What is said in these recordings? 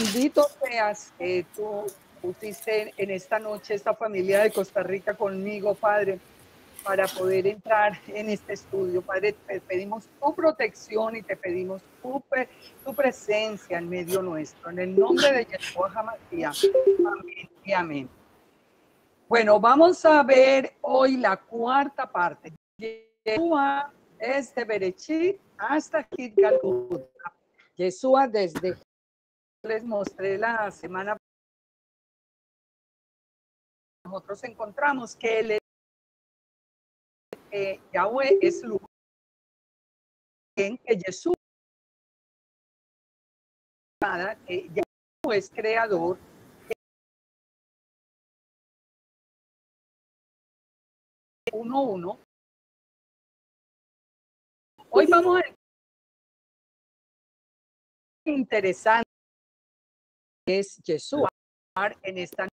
Bendito seas que tú pusiste en esta noche esta familia de Costa Rica conmigo, Padre, para poder entrar en este estudio. Padre, te pedimos tu protección y te pedimos tu, presencia en medio nuestro. En el nombre de Yeshua Jamatía. Amén y amén. Bueno, vamos a ver hoy la cuarta parte. Yeshua desde Berechit hasta Gilgalud. Yeshua desde les mostré la semana nosotros encontramos que el eh, Yahweh es lugar en que Jesús que Yahweh es creador uno uno hoy vamos a interesante es Jesús En esta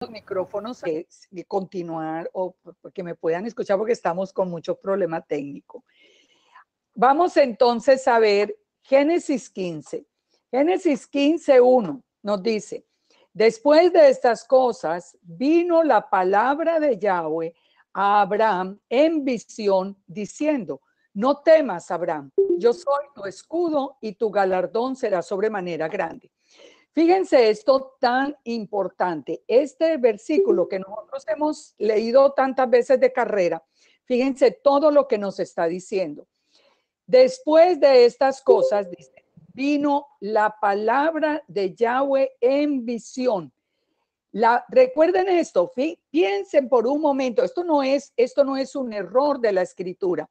los micrófonos y continuar o que me puedan escuchar porque estamos con mucho problema técnico. Vamos entonces a ver Génesis 15. Génesis 15, 1 nos dice, después de estas cosas vino la palabra de Yahweh a Abraham en visión diciendo, no temas, Abraham, yo soy tu escudo y tu galardón será sobremanera grande. Fíjense esto tan importante, este versículo que nosotros hemos leído tantas veces de carrera, fíjense todo lo que nos está diciendo. Después de estas cosas, dice, vino la palabra de Yahweh en visión. La, recuerden esto, piensen por un momento, esto no, es, esto no es un error de la escritura.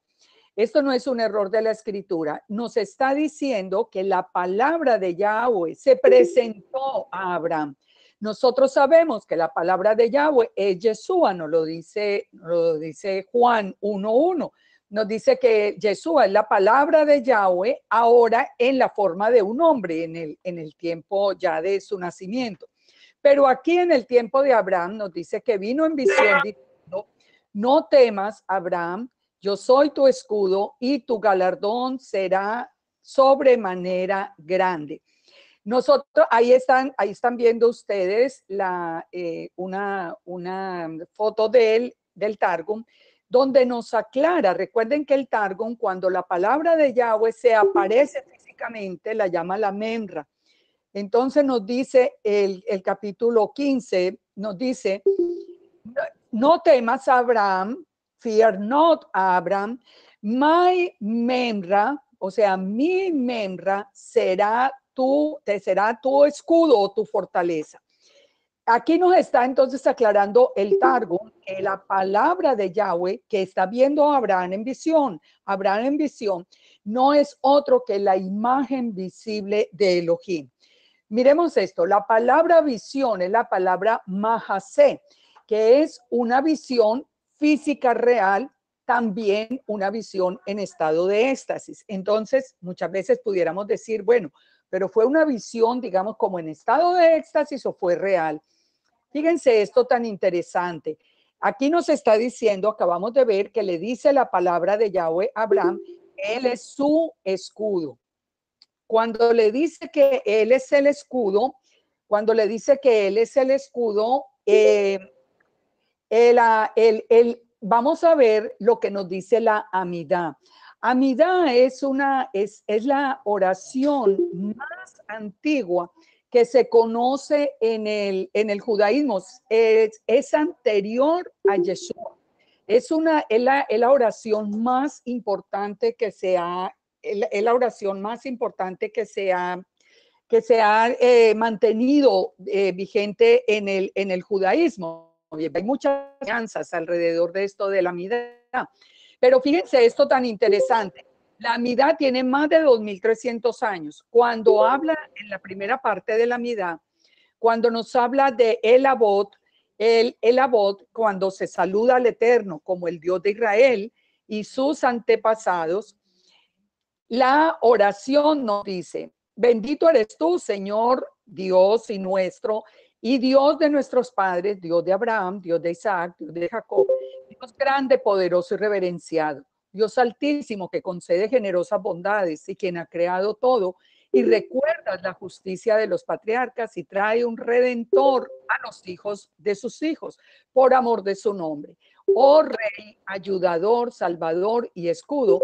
Esto no es un error de la escritura. Nos está diciendo que la palabra de Yahweh se presentó a Abraham. Nosotros sabemos que la palabra de Yahweh es Yeshua, nos lo dice, nos lo dice Juan 1.1. Nos dice que Yeshua es la palabra de Yahweh ahora en la forma de un hombre, en el, en el tiempo ya de su nacimiento. Pero aquí en el tiempo de Abraham nos dice que vino en visión diciendo, no temas, Abraham, yo soy tu escudo y tu galardón será sobremanera grande. Nosotros, ahí están, ahí están viendo ustedes la, eh, una, una, foto de él, del Targum, donde nos aclara, recuerden que el Targum, cuando la palabra de Yahweh se aparece físicamente, la llama la Memra. Entonces nos dice el, el capítulo 15, nos dice, no temas Abraham, fear not, Abraham. my memra, o sea, mi memra será tu, te será tu escudo o tu fortaleza. Aquí nos está entonces aclarando el Targum que la palabra de Yahweh que está viendo Abraham en visión, Abraham en visión, no es otro que la imagen visible de Elohim. Miremos esto, la palabra visión es la palabra mahase, que es una visión física real, también una visión en estado de éxtasis. Entonces, muchas veces pudiéramos decir, bueno, pero fue una visión, digamos, como en estado de éxtasis o fue real. Fíjense esto tan interesante. Aquí nos está diciendo, acabamos de ver que le dice la palabra de Yahweh a Abraham, él es su escudo. Cuando le dice que él es el escudo, cuando le dice que él es el escudo, eh, Ah, vamos a ver lo que nos dice la Amida. Amida es, una, es, la oración más antigua que se conoce en el, en el judaísmo. Es, anterior a Yeshua. Es, una, la, oración más importante que se ha, la oración más importante que se que se eh, mantenido eh, vigente en el, en el judaísmo. Hay muchas alianzas alrededor de esto de la amidad. Pero fíjense esto tan interesante. La amidad tiene más de 2.300 años. Cuando habla en la primera parte de la amidad, cuando nos habla de el abot, el, el abot, cuando se saluda al Eterno como el Dios de Israel y sus antepasados, la oración nos dice, bendito eres tú, Señor Dios y nuestro, y Dios de nuestros padres, Dios de Abraham, Dios de Isaac, Dios de Jacob, Dios grande, poderoso y reverenciado, Dios altísimo que concede generosas bondades y quien ha creado todo y recuerda la justicia de los patriarcas y trae un redentor a los hijos de sus hijos por amor de su nombre. Oh Rey, ayudador, salvador y escudo,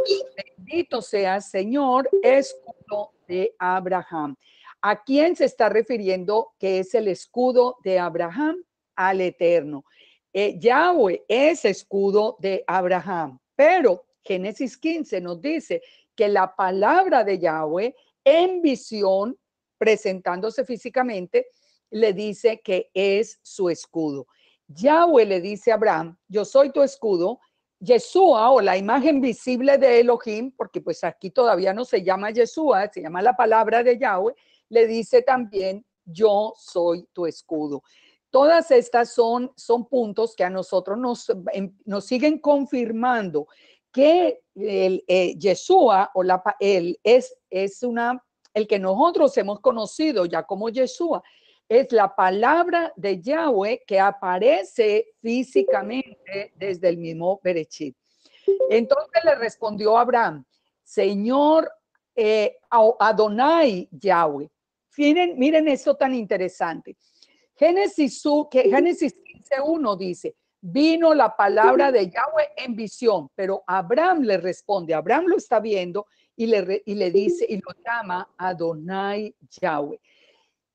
bendito sea Señor, escudo de Abraham. ¿A quién se está refiriendo que es el escudo de Abraham? Al Eterno. Eh, Yahweh es escudo de Abraham, pero Génesis 15 nos dice que la palabra de Yahweh en visión, presentándose físicamente, le dice que es su escudo. Yahweh le dice a Abraham, yo soy tu escudo, Yeshua o la imagen visible de Elohim, porque pues aquí todavía no se llama Yeshua, se llama la palabra de Yahweh, le dice también, yo soy tu escudo. Todas estas son, son puntos que a nosotros nos, em, nos siguen confirmando que el, eh, Yeshua o la, él es, es una, el que nosotros hemos conocido ya como Yeshua, es la palabra de Yahweh que aparece físicamente desde el mismo Berechit. Entonces le respondió Abraham, Señor eh, Adonai Yahweh, Miren, miren esto tan interesante. Génesis, que Génesis 15.1 dice, vino la palabra de Yahweh en visión, pero Abraham le responde, Abraham lo está viendo y le, dice y lo llama Adonai Yahweh.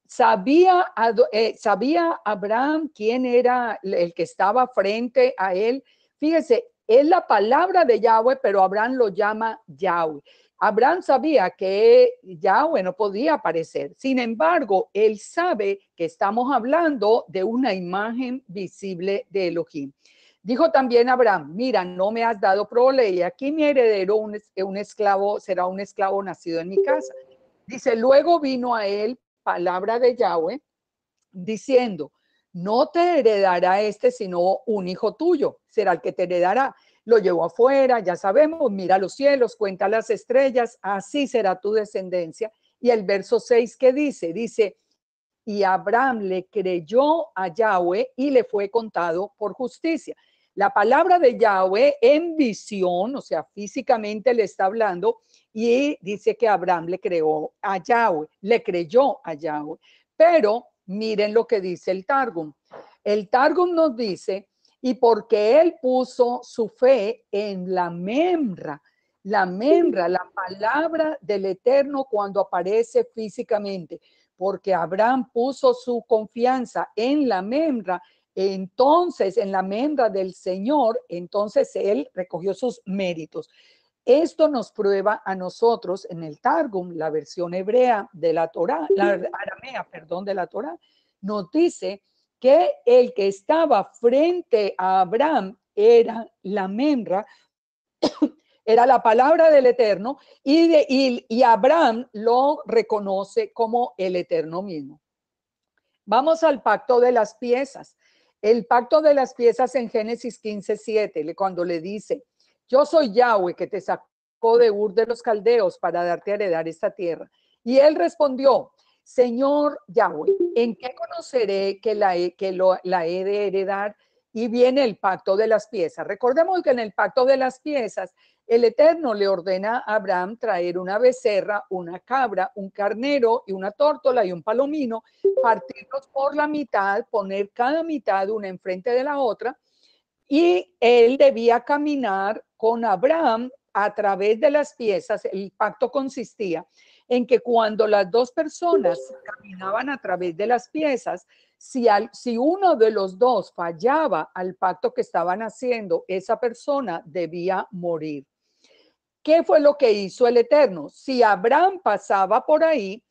Sabía, eh, sabía Abraham quién era el que estaba frente a él. Fíjese, es la palabra de Yahweh, pero Abraham lo llama Yahweh. Abraham sabía que Yahweh no podía aparecer. Sin embargo, él sabe que estamos hablando de una imagen visible de Elohim. Dijo también Abraham, mira, no me has dado prole y aquí mi heredero, un, esclavo, será un esclavo nacido en mi casa. Dice, luego vino a él palabra de Yahweh diciendo, no te heredará este, sino un hijo tuyo, será el que te heredará lo llevó afuera, ya sabemos, mira los cielos, cuenta las estrellas, así será tu descendencia. Y el verso 6 ¿qué dice, dice, y Abraham le creyó a Yahweh y le fue contado por justicia. La palabra de Yahweh en visión, o sea, físicamente le está hablando y dice que Abraham le creó a Yahweh, le creyó a Yahweh. Pero miren lo que dice el Targum. El Targum nos dice y porque él puso su fe en la membra, la membra, la palabra del Eterno cuando aparece físicamente, porque Abraham puso su confianza en la membra, entonces en la membra del Señor, entonces él recogió sus méritos. Esto nos prueba a nosotros en el Targum, la versión hebrea de la Torá, la aramea, perdón, de la Torá, nos dice que el que estaba frente a Abraham era la membra, era la palabra del Eterno, y, y Abraham lo reconoce como el Eterno mismo. Vamos al pacto de las piezas. El pacto de las piezas en Génesis 15, 7, cuando le dice, yo soy Yahweh que te sacó de Ur de los Caldeos para darte a heredar esta tierra. Y él respondió, Señor Yahweh, ¿en qué conoceré que la he, de heredar? Y viene el pacto de las piezas. Recordemos que en el pacto de las piezas, el Eterno le ordena a Abraham traer una becerra, una cabra, un carnero y una tórtola y un palomino, partirlos por la mitad, poner cada mitad una enfrente de la otra, y él debía caminar con Abraham a través de las piezas. El pacto consistía en que cuando las dos personas caminaban a través de las piezas, si, si uno de los dos fallaba al pacto que estaban haciendo, esa persona debía morir. ¿Qué fue lo que hizo el Eterno? Si Abraham pasaba por ahí,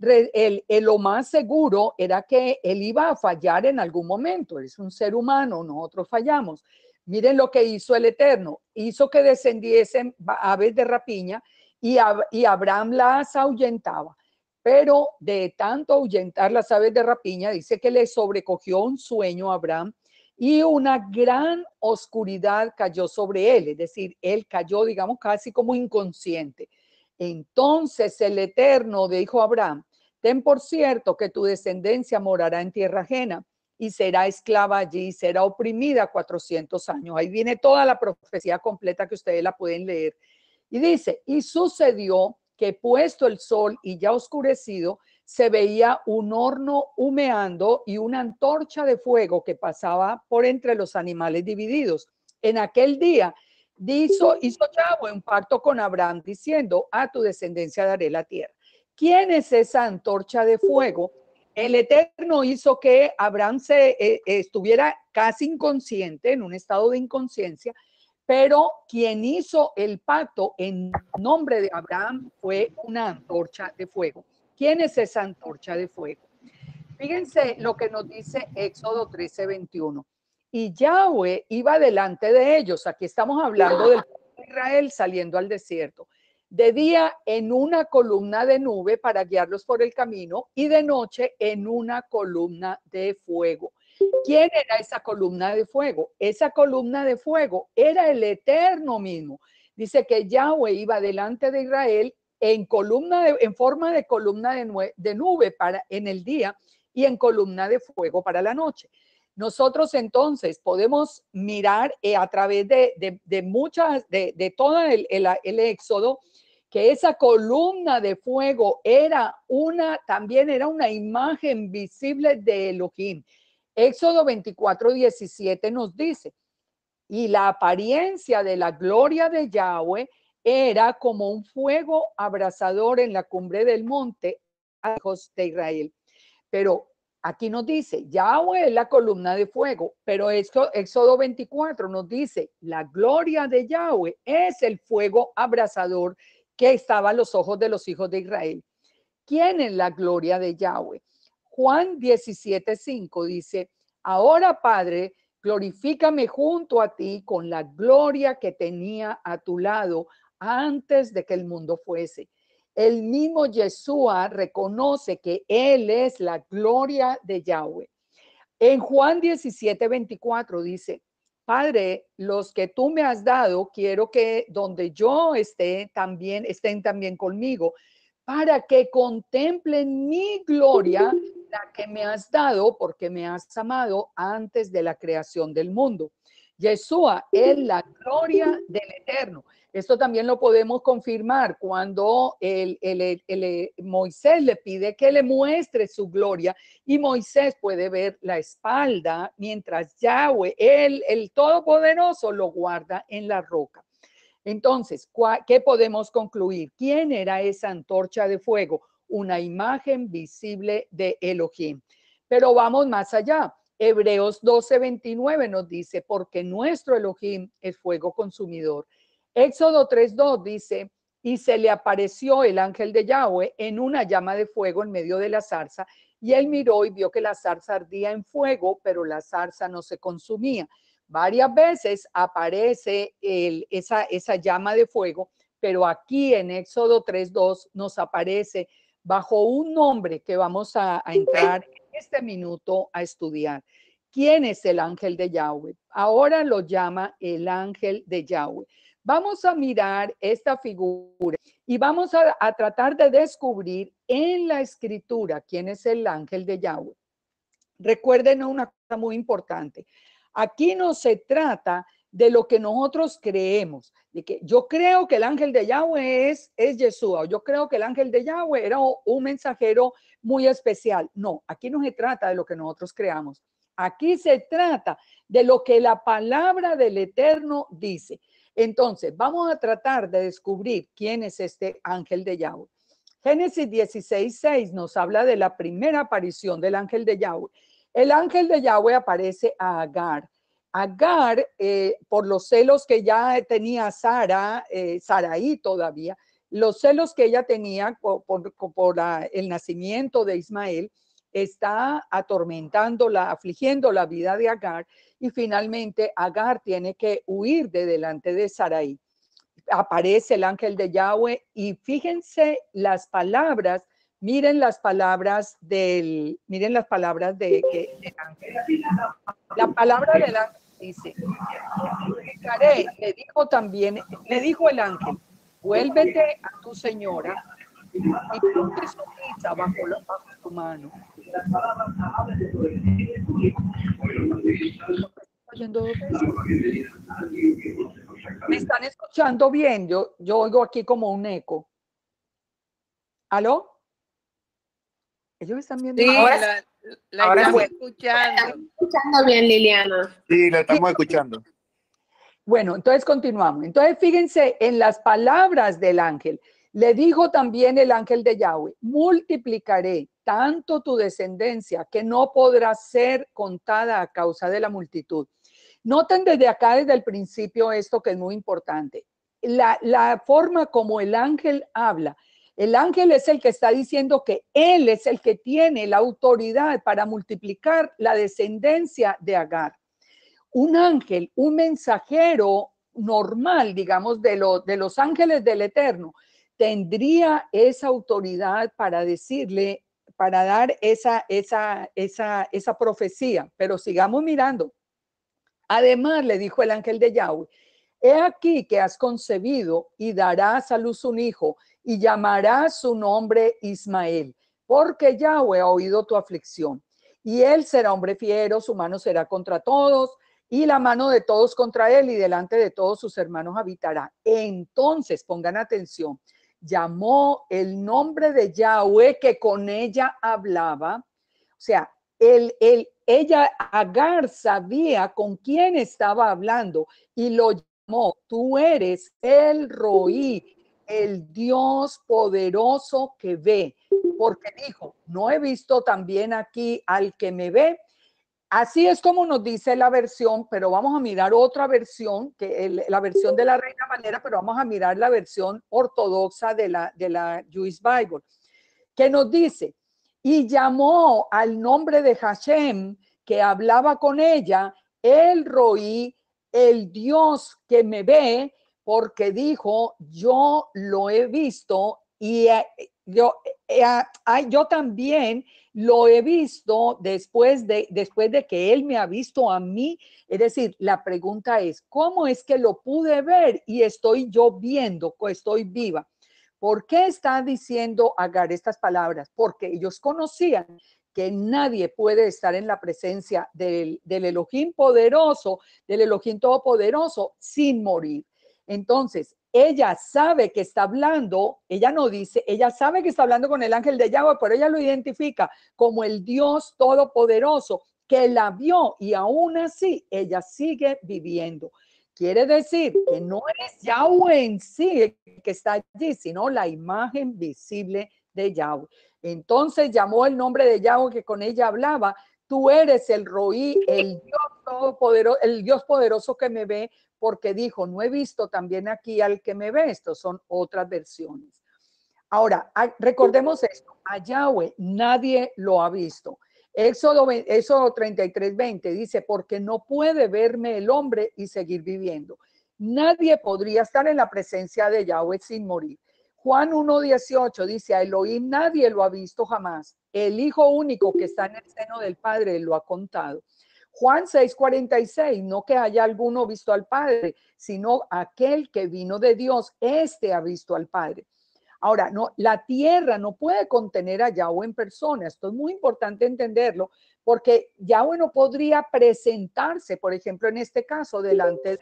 el, lo más seguro era que él iba a fallar en algún momento. es un ser humano, nosotros fallamos. Miren lo que hizo el Eterno. Hizo que descendiesen aves de rapiña y, Abraham las ahuyentaba. Pero de tanto ahuyentar las aves de rapiña, dice que le sobrecogió un sueño a Abraham y una gran oscuridad cayó sobre él, es decir, él cayó, digamos, casi como inconsciente. Entonces el Eterno dijo a Abraham, ten por cierto que tu descendencia morará en tierra ajena y será esclava allí y será oprimida 400 años. Ahí viene toda la profecía completa que ustedes la pueden leer y dice, y sucedió que puesto el sol y ya oscurecido, se veía un horno humeando y una antorcha de fuego que pasaba por entre los animales divididos. En aquel día hizo, hizo un pacto con Abraham diciendo, a tu descendencia daré la tierra. ¿Quién es esa antorcha de fuego? El Eterno hizo que Abraham se, eh, estuviera casi inconsciente, en un estado de inconsciencia, pero quien hizo el pacto en nombre de Abraham fue una antorcha de fuego. ¿Quién es esa antorcha de fuego? Fíjense lo que nos dice Éxodo 13, 21. Y Yahweh iba delante de ellos. Aquí estamos hablando del pueblo de Israel saliendo al desierto. De día en una columna de nube para guiarlos por el camino y de noche en una columna de fuego ¿Quién era esa columna de fuego? Esa columna de fuego era el Eterno mismo. Dice que Yahweh iba delante de Israel en columna en forma de columna de, nube, para en el día y en columna de fuego para la noche. Nosotros entonces podemos mirar eh, a través de, de, muchas, de, todo el, el, éxodo, que esa columna de fuego era una, también era una imagen visible de Elohim. Éxodo 24, 17 nos dice, y la apariencia de la gloria de Yahweh era como un fuego abrasador en la cumbre del monte a hijos de Israel. Pero aquí nos dice, Yahweh es la columna de fuego, pero esto, Éxodo 24 nos dice, la gloria de Yahweh es el fuego abrasador que estaba a los ojos de los hijos de Israel. ¿Quién es la gloria de Yahweh? Juan 17:5 dice, ahora Padre, glorifícame junto a ti con la gloria que tenía a tu lado antes de que el mundo fuese. El mismo Yeshua reconoce que Él es la gloria de Yahweh. En Juan 17:24 dice, Padre, los que tú me has dado, quiero que donde yo esté también estén también conmigo, para que contemplen mi gloria la que me has dado porque me has amado antes de la creación del mundo. Yeshua es la gloria del Eterno. Esto también lo podemos confirmar cuando el, Moisés le pide que le muestre su gloria y Moisés puede ver la espalda mientras Yahweh, el el Todopoderoso, lo guarda en la roca. Entonces, ¿qué podemos concluir? ¿Quién era esa antorcha de fuego? una imagen visible de Elohim. Pero vamos más allá. Hebreos 12:29 nos dice, porque nuestro Elohim es fuego consumidor. Éxodo 3:2 dice, y se le apareció el ángel de Yahweh en una llama de fuego en medio de la zarza, y él miró y vio que la zarza ardía en fuego, pero la zarza no se consumía. Varias veces aparece esa, esa llama de fuego, pero aquí en Éxodo 3.2 nos aparece bajo un nombre que vamos a, entrar en este minuto a estudiar. ¿Quién es el ángel de Yahweh? Ahora lo llama el ángel de Yahweh. Vamos a mirar esta figura y vamos a, tratar de descubrir en la escritura quién es el ángel de Yahweh. Recuerden una cosa muy importante. Aquí no se trata de lo que nosotros creemos, de que yo creo que el ángel de Yahweh es, es Yeshua, o yo creo que el ángel de Yahweh era un mensajero muy especial. No, aquí no se trata de lo que nosotros creamos, aquí se trata de lo que la palabra del Eterno dice. Entonces, vamos a tratar de descubrir quién es este ángel de Yahweh. Génesis 16, 6 nos habla de la primera aparición del ángel de Yahweh. El ángel de Yahweh aparece a Agar Agar, eh, por los celos que ya tenía Sara, eh, Saraí todavía, los celos que ella tenía por, el nacimiento de Ismael, está atormentándola, afligiendo la vida de Agar y finalmente Agar tiene que huir de delante de Saraí. Aparece el ángel de Yahweh y fíjense las palabras, miren las palabras del, miren las palabras de, La palabra del ángel dice, Me le dijo también, le dijo el ángel, vuélvete a tu señora y ponte su hija bajo, la, tu mano. ¿Me están escuchando bien? Yo, yo oigo aquí como un eco. ¿Aló? están viendo. Sí, la, estamos escuchando. bien, Liliana. Sí, la estamos escuchando. Bueno, entonces continuamos. Entonces fíjense en las palabras del ángel. Le dijo también el ángel de Yahweh, multiplicaré tanto tu descendencia que no podrá ser contada a causa de la multitud. Noten desde acá, desde el principio, esto que es muy importante. La, la forma como el ángel habla el ángel es el que está diciendo que él es el que tiene la autoridad para multiplicar la descendencia de Agar. Un ángel, un mensajero normal, digamos, de, de los ángeles del Eterno, tendría esa autoridad para decirle, para dar esa, esa, esa profecía. Pero sigamos mirando. Además, le dijo el ángel de Yahweh, He aquí que has concebido y darás a luz un hijo y llamarás su nombre Ismael, porque Yahweh ha oído tu aflicción. Y él será hombre fiero, su mano será contra todos y la mano de todos contra él y delante de todos sus hermanos habitará. Entonces, pongan atención, llamó el nombre de Yahweh que con ella hablaba. O sea, él, él, ella, Agar, sabía con quién estaba hablando y lo Tú eres el Roí, el Dios poderoso que ve, porque dijo, no he visto también aquí al que me ve. Así es como nos dice la versión, pero vamos a mirar otra versión, que la versión de la Reina Valera, pero vamos a mirar la versión ortodoxa de la, de la Jewish Bible, que nos dice, y llamó al nombre de Hashem, que hablaba con ella, el Roí, el Dios que me ve, porque dijo, yo lo he visto y eh, eh, eh, ah, yo, también lo he visto después de, después de que él me ha visto a mí. Es decir, la pregunta es, ¿cómo es que lo pude ver y estoy yo viendo, estoy viva? ¿Por qué está diciendo Agar estas palabras? Porque ellos conocían que nadie puede estar en la presencia del, del Elohim poderoso, del Elohim todopoderoso, sin morir. Entonces, ella sabe que está hablando, ella no dice, ella sabe que está hablando con el ángel de Yahweh, pero ella lo identifica como el Dios todopoderoso que la vio y aún así ella sigue viviendo. Quiere decir que no es Yahweh en sí que está allí, sino la imagen visible de Yahweh. Entonces llamó el nombre de Yahweh que con ella hablaba, tú eres el Roí, el Dios poderoso, el Dios poderoso que me ve, porque dijo, no he visto también aquí al que me ve. Estos son otras versiones. Ahora, ah, recordemos esto, a Yahweh nadie lo ha visto. Éxodo, Éxodo 33, 20 dice, porque no puede verme el hombre y seguir viviendo. Nadie podría estar en la presencia de Yahweh sin morir. Juan 1.18 dice, a Elohim nadie lo ha visto jamás. El Hijo único que está en el seno del Padre lo ha contado. Juan 6:46, no que haya alguno visto al Padre, sino aquel que vino de Dios, este ha visto al Padre. Ahora, no, la tierra no puede contener a Yahweh en persona, esto es muy importante entenderlo, porque Yahweh no podría presentarse, por ejemplo, en este caso, delante de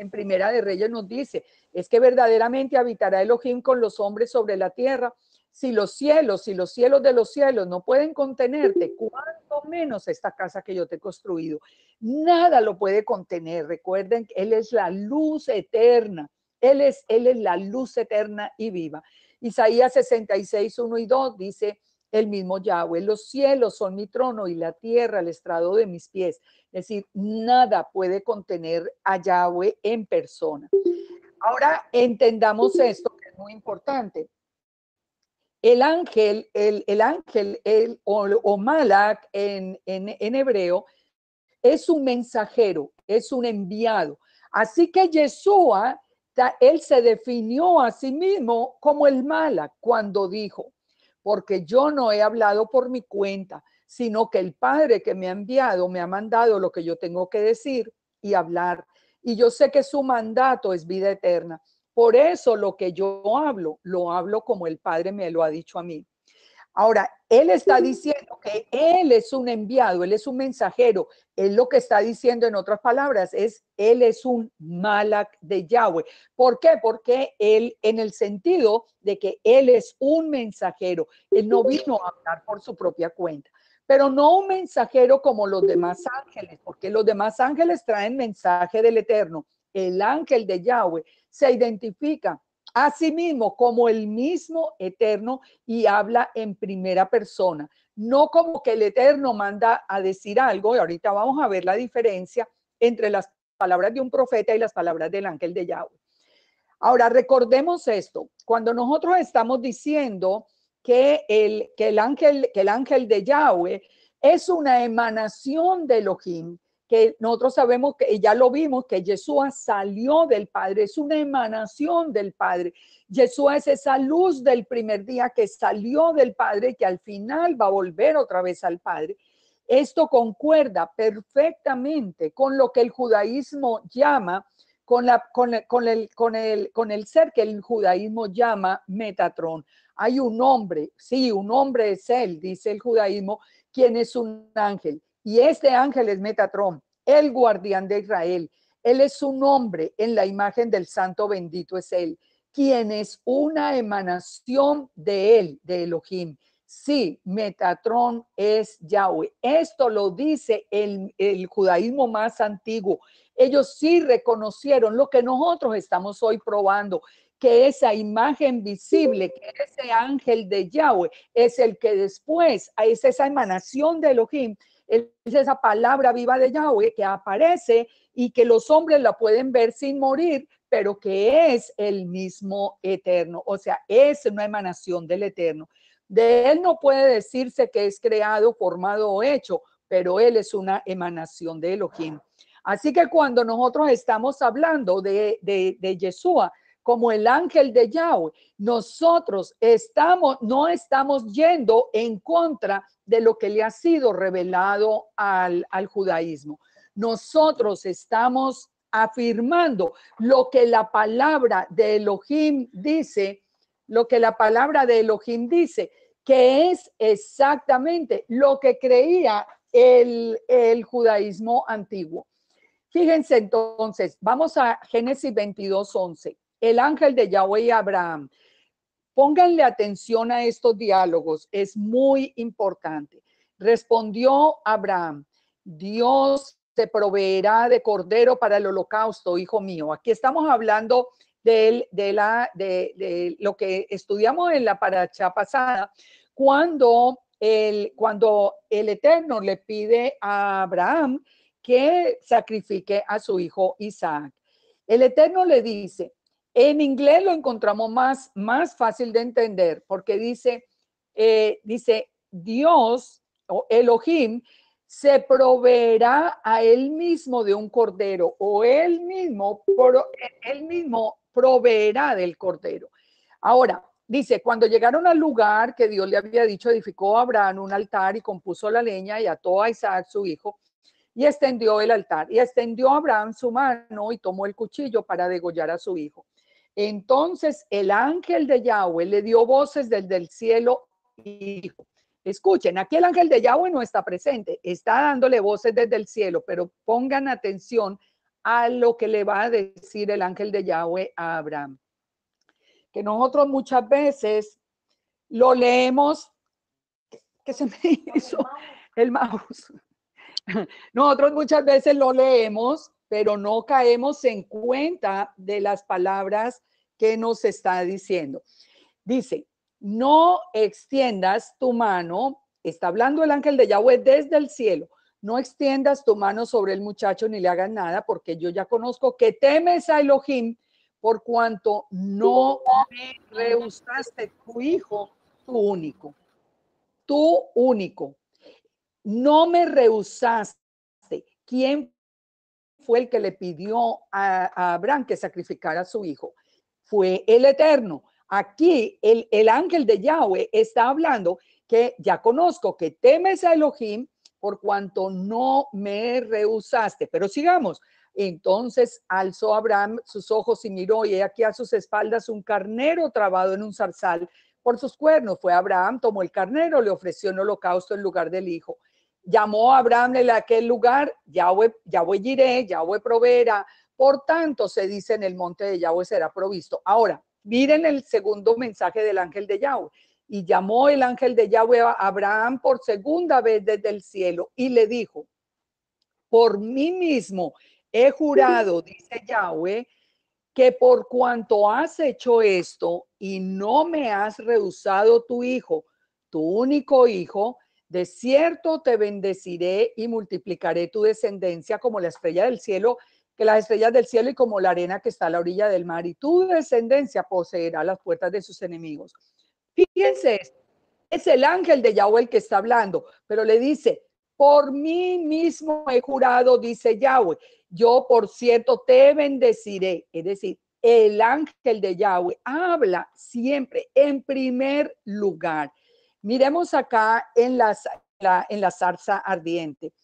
en Primera de Reyes nos dice, es que verdaderamente habitará Elohim con los hombres sobre la tierra. Si los cielos, si los cielos de los cielos no pueden contenerte, cuanto menos esta casa que yo te he construido. Nada lo puede contener. Recuerden, que Él es la luz eterna. Él es, él es la luz eterna y viva. Isaías 66, 1 y 2 dice, el mismo Yahweh. Los cielos son mi trono y la tierra el estrado de mis pies. Es decir, nada puede contener a Yahweh en persona. Ahora entendamos esto que es muy importante. El ángel, el, el ángel, el, o, Malak en, en, en hebreo, es un mensajero, es un enviado. Así que Yeshua, él se definió a sí mismo como el Malak cuando dijo, porque yo no he hablado por mi cuenta, sino que el Padre que me ha enviado me ha mandado lo que yo tengo que decir y hablar. Y yo sé que su mandato es vida eterna. Por eso lo que yo hablo, lo hablo como el Padre me lo ha dicho a mí. Ahora, él está diciendo que él es un enviado, él es un mensajero. Él lo que está diciendo en otras palabras es, él es un malak de Yahweh. ¿Por qué? Porque él, en el sentido de que él es un mensajero, él no vino a hablar por su propia cuenta pero no un mensajero como los demás ángeles, porque los demás ángeles traen mensaje del Eterno. El ángel de Yahweh se identifica Asimismo, como el mismo eterno y habla en primera persona. No como que el eterno manda a decir algo, y ahorita vamos a ver la diferencia entre las palabras de un profeta y las palabras del ángel de Yahweh. Ahora, recordemos esto, cuando nosotros estamos diciendo que el, que el, ángel, que el ángel de Yahweh es una emanación de Elohim, que nosotros sabemos que ya lo vimos, que Yeshua salió del Padre, es una emanación del Padre. Yeshua es esa luz del primer día que salió del Padre, que al final va a volver otra vez al Padre. Esto concuerda perfectamente con lo que el judaísmo llama, con, la, con, el, con, con, el, con el ser que el judaísmo llama Metatrón. Hay un hombre, sí, un hombre es él, dice el judaísmo, quien es un ángel y este ángel es Metatrón, el guardián de Israel. Él es un nombre en la imagen del santo bendito es él, quien es una emanación de él, de Elohim. Sí, Metatrón es Yahweh. Esto lo dice el, el judaísmo más antiguo. Ellos sí reconocieron lo que nosotros estamos hoy probando, que esa imagen visible, que ese ángel de Yahweh es el que después es esa emanación de Elohim esa palabra viva de Yahweh que aparece y que los hombres la pueden ver sin morir, pero que es el mismo eterno. O sea, es una emanación del eterno. De él no puede decirse que es creado, formado o hecho, pero él es una emanación de Elohim. Así que cuando nosotros estamos hablando de, de, de Yeshua, como el ángel de Yahweh. Nosotros estamos, no estamos yendo en contra de lo que le ha sido revelado al, judaísmo. Nosotros estamos afirmando lo que la palabra de Elohim dice, lo que la palabra de Elohim dice, que es exactamente lo que creía el, el judaísmo antiguo. Fíjense entonces, vamos a Génesis 22, 11 el ángel de Yahweh y Abraham. Pónganle atención a estos diálogos, es muy importante. Respondió Abraham, Dios te proveerá de cordero para el holocausto, hijo mío. Aquí estamos hablando de, de, la, de lo que estudiamos en la paracha pasada, cuando el, cuando el Eterno le pide a Abraham que sacrifique a su hijo Isaac. El Eterno le dice, en inglés lo encontramos más, más fácil de entender porque dice, eh, dice Dios o Elohim se proveerá a él mismo de un cordero o él mismo, por él mismo proveerá del cordero. Ahora, dice, cuando llegaron al lugar que Dios le había dicho, edificó Abraham un altar y compuso la leña y ató a Isaac, su hijo, y extendió el altar. Y extendió Abraham su mano y tomó el cuchillo para degollar a su hijo. Entonces el ángel de Yahweh le dio voces desde el cielo y dijo, escuchen, aquí el ángel de Yahweh no está presente, está dándole voces desde el cielo, pero pongan atención a lo que le va a decir el ángel de Yahweh a Abraham. Que nosotros muchas veces lo leemos, que se me hizo el mouse. Nosotros muchas veces lo leemos, pero no caemos en cuenta de las palabras ¿Qué nos está diciendo? Dice, no extiendas tu mano, está hablando el ángel de Yahweh desde el cielo, no extiendas tu mano sobre el muchacho ni le hagas nada, porque yo ya conozco que temes a Elohim por cuanto no me rehusaste tu hijo, tu único, tu único. No me rehusaste. ¿Quién fue el que le pidió a, a Abraham que sacrificara a su hijo? fue el Eterno. Aquí el, el ángel de Yahweh está hablando que ya conozco que temes a Elohim por cuanto no me rehusaste. Pero sigamos. Entonces alzó Abraham sus ojos y miró, y aquí a sus espaldas un carnero trabado en un zarzal por sus cuernos. Fue Abraham, tomó el carnero, le ofreció un holocausto en lugar del hijo. Llamó a Abraham en aquel lugar, Yahweh, Yahweh Jireh, Yahweh proveerá, por tanto, se dice en el monte de Yahweh será provisto. Ahora, miren el segundo mensaje del ángel de Yahweh. Y llamó el ángel de Yahweh a Abraham por segunda vez desde el cielo y le dijo, por mí mismo he jurado, dice Yahweh, que por cuanto has hecho esto y no me has rehusado tu hijo, tu único hijo, de cierto te bendeciré y multiplicaré tu descendencia como la estrella del cielo que las estrellas del cielo y como la arena que está a la orilla del mar, y tu descendencia poseerá las puertas de sus enemigos. Fíjense, es el ángel de Yahweh el que está hablando, pero le dice, por mí mismo he jurado, dice Yahweh, yo por cierto te bendeciré. Es decir, el ángel de Yahweh habla siempre en primer lugar. Miremos acá en la, en la zarza ardiente.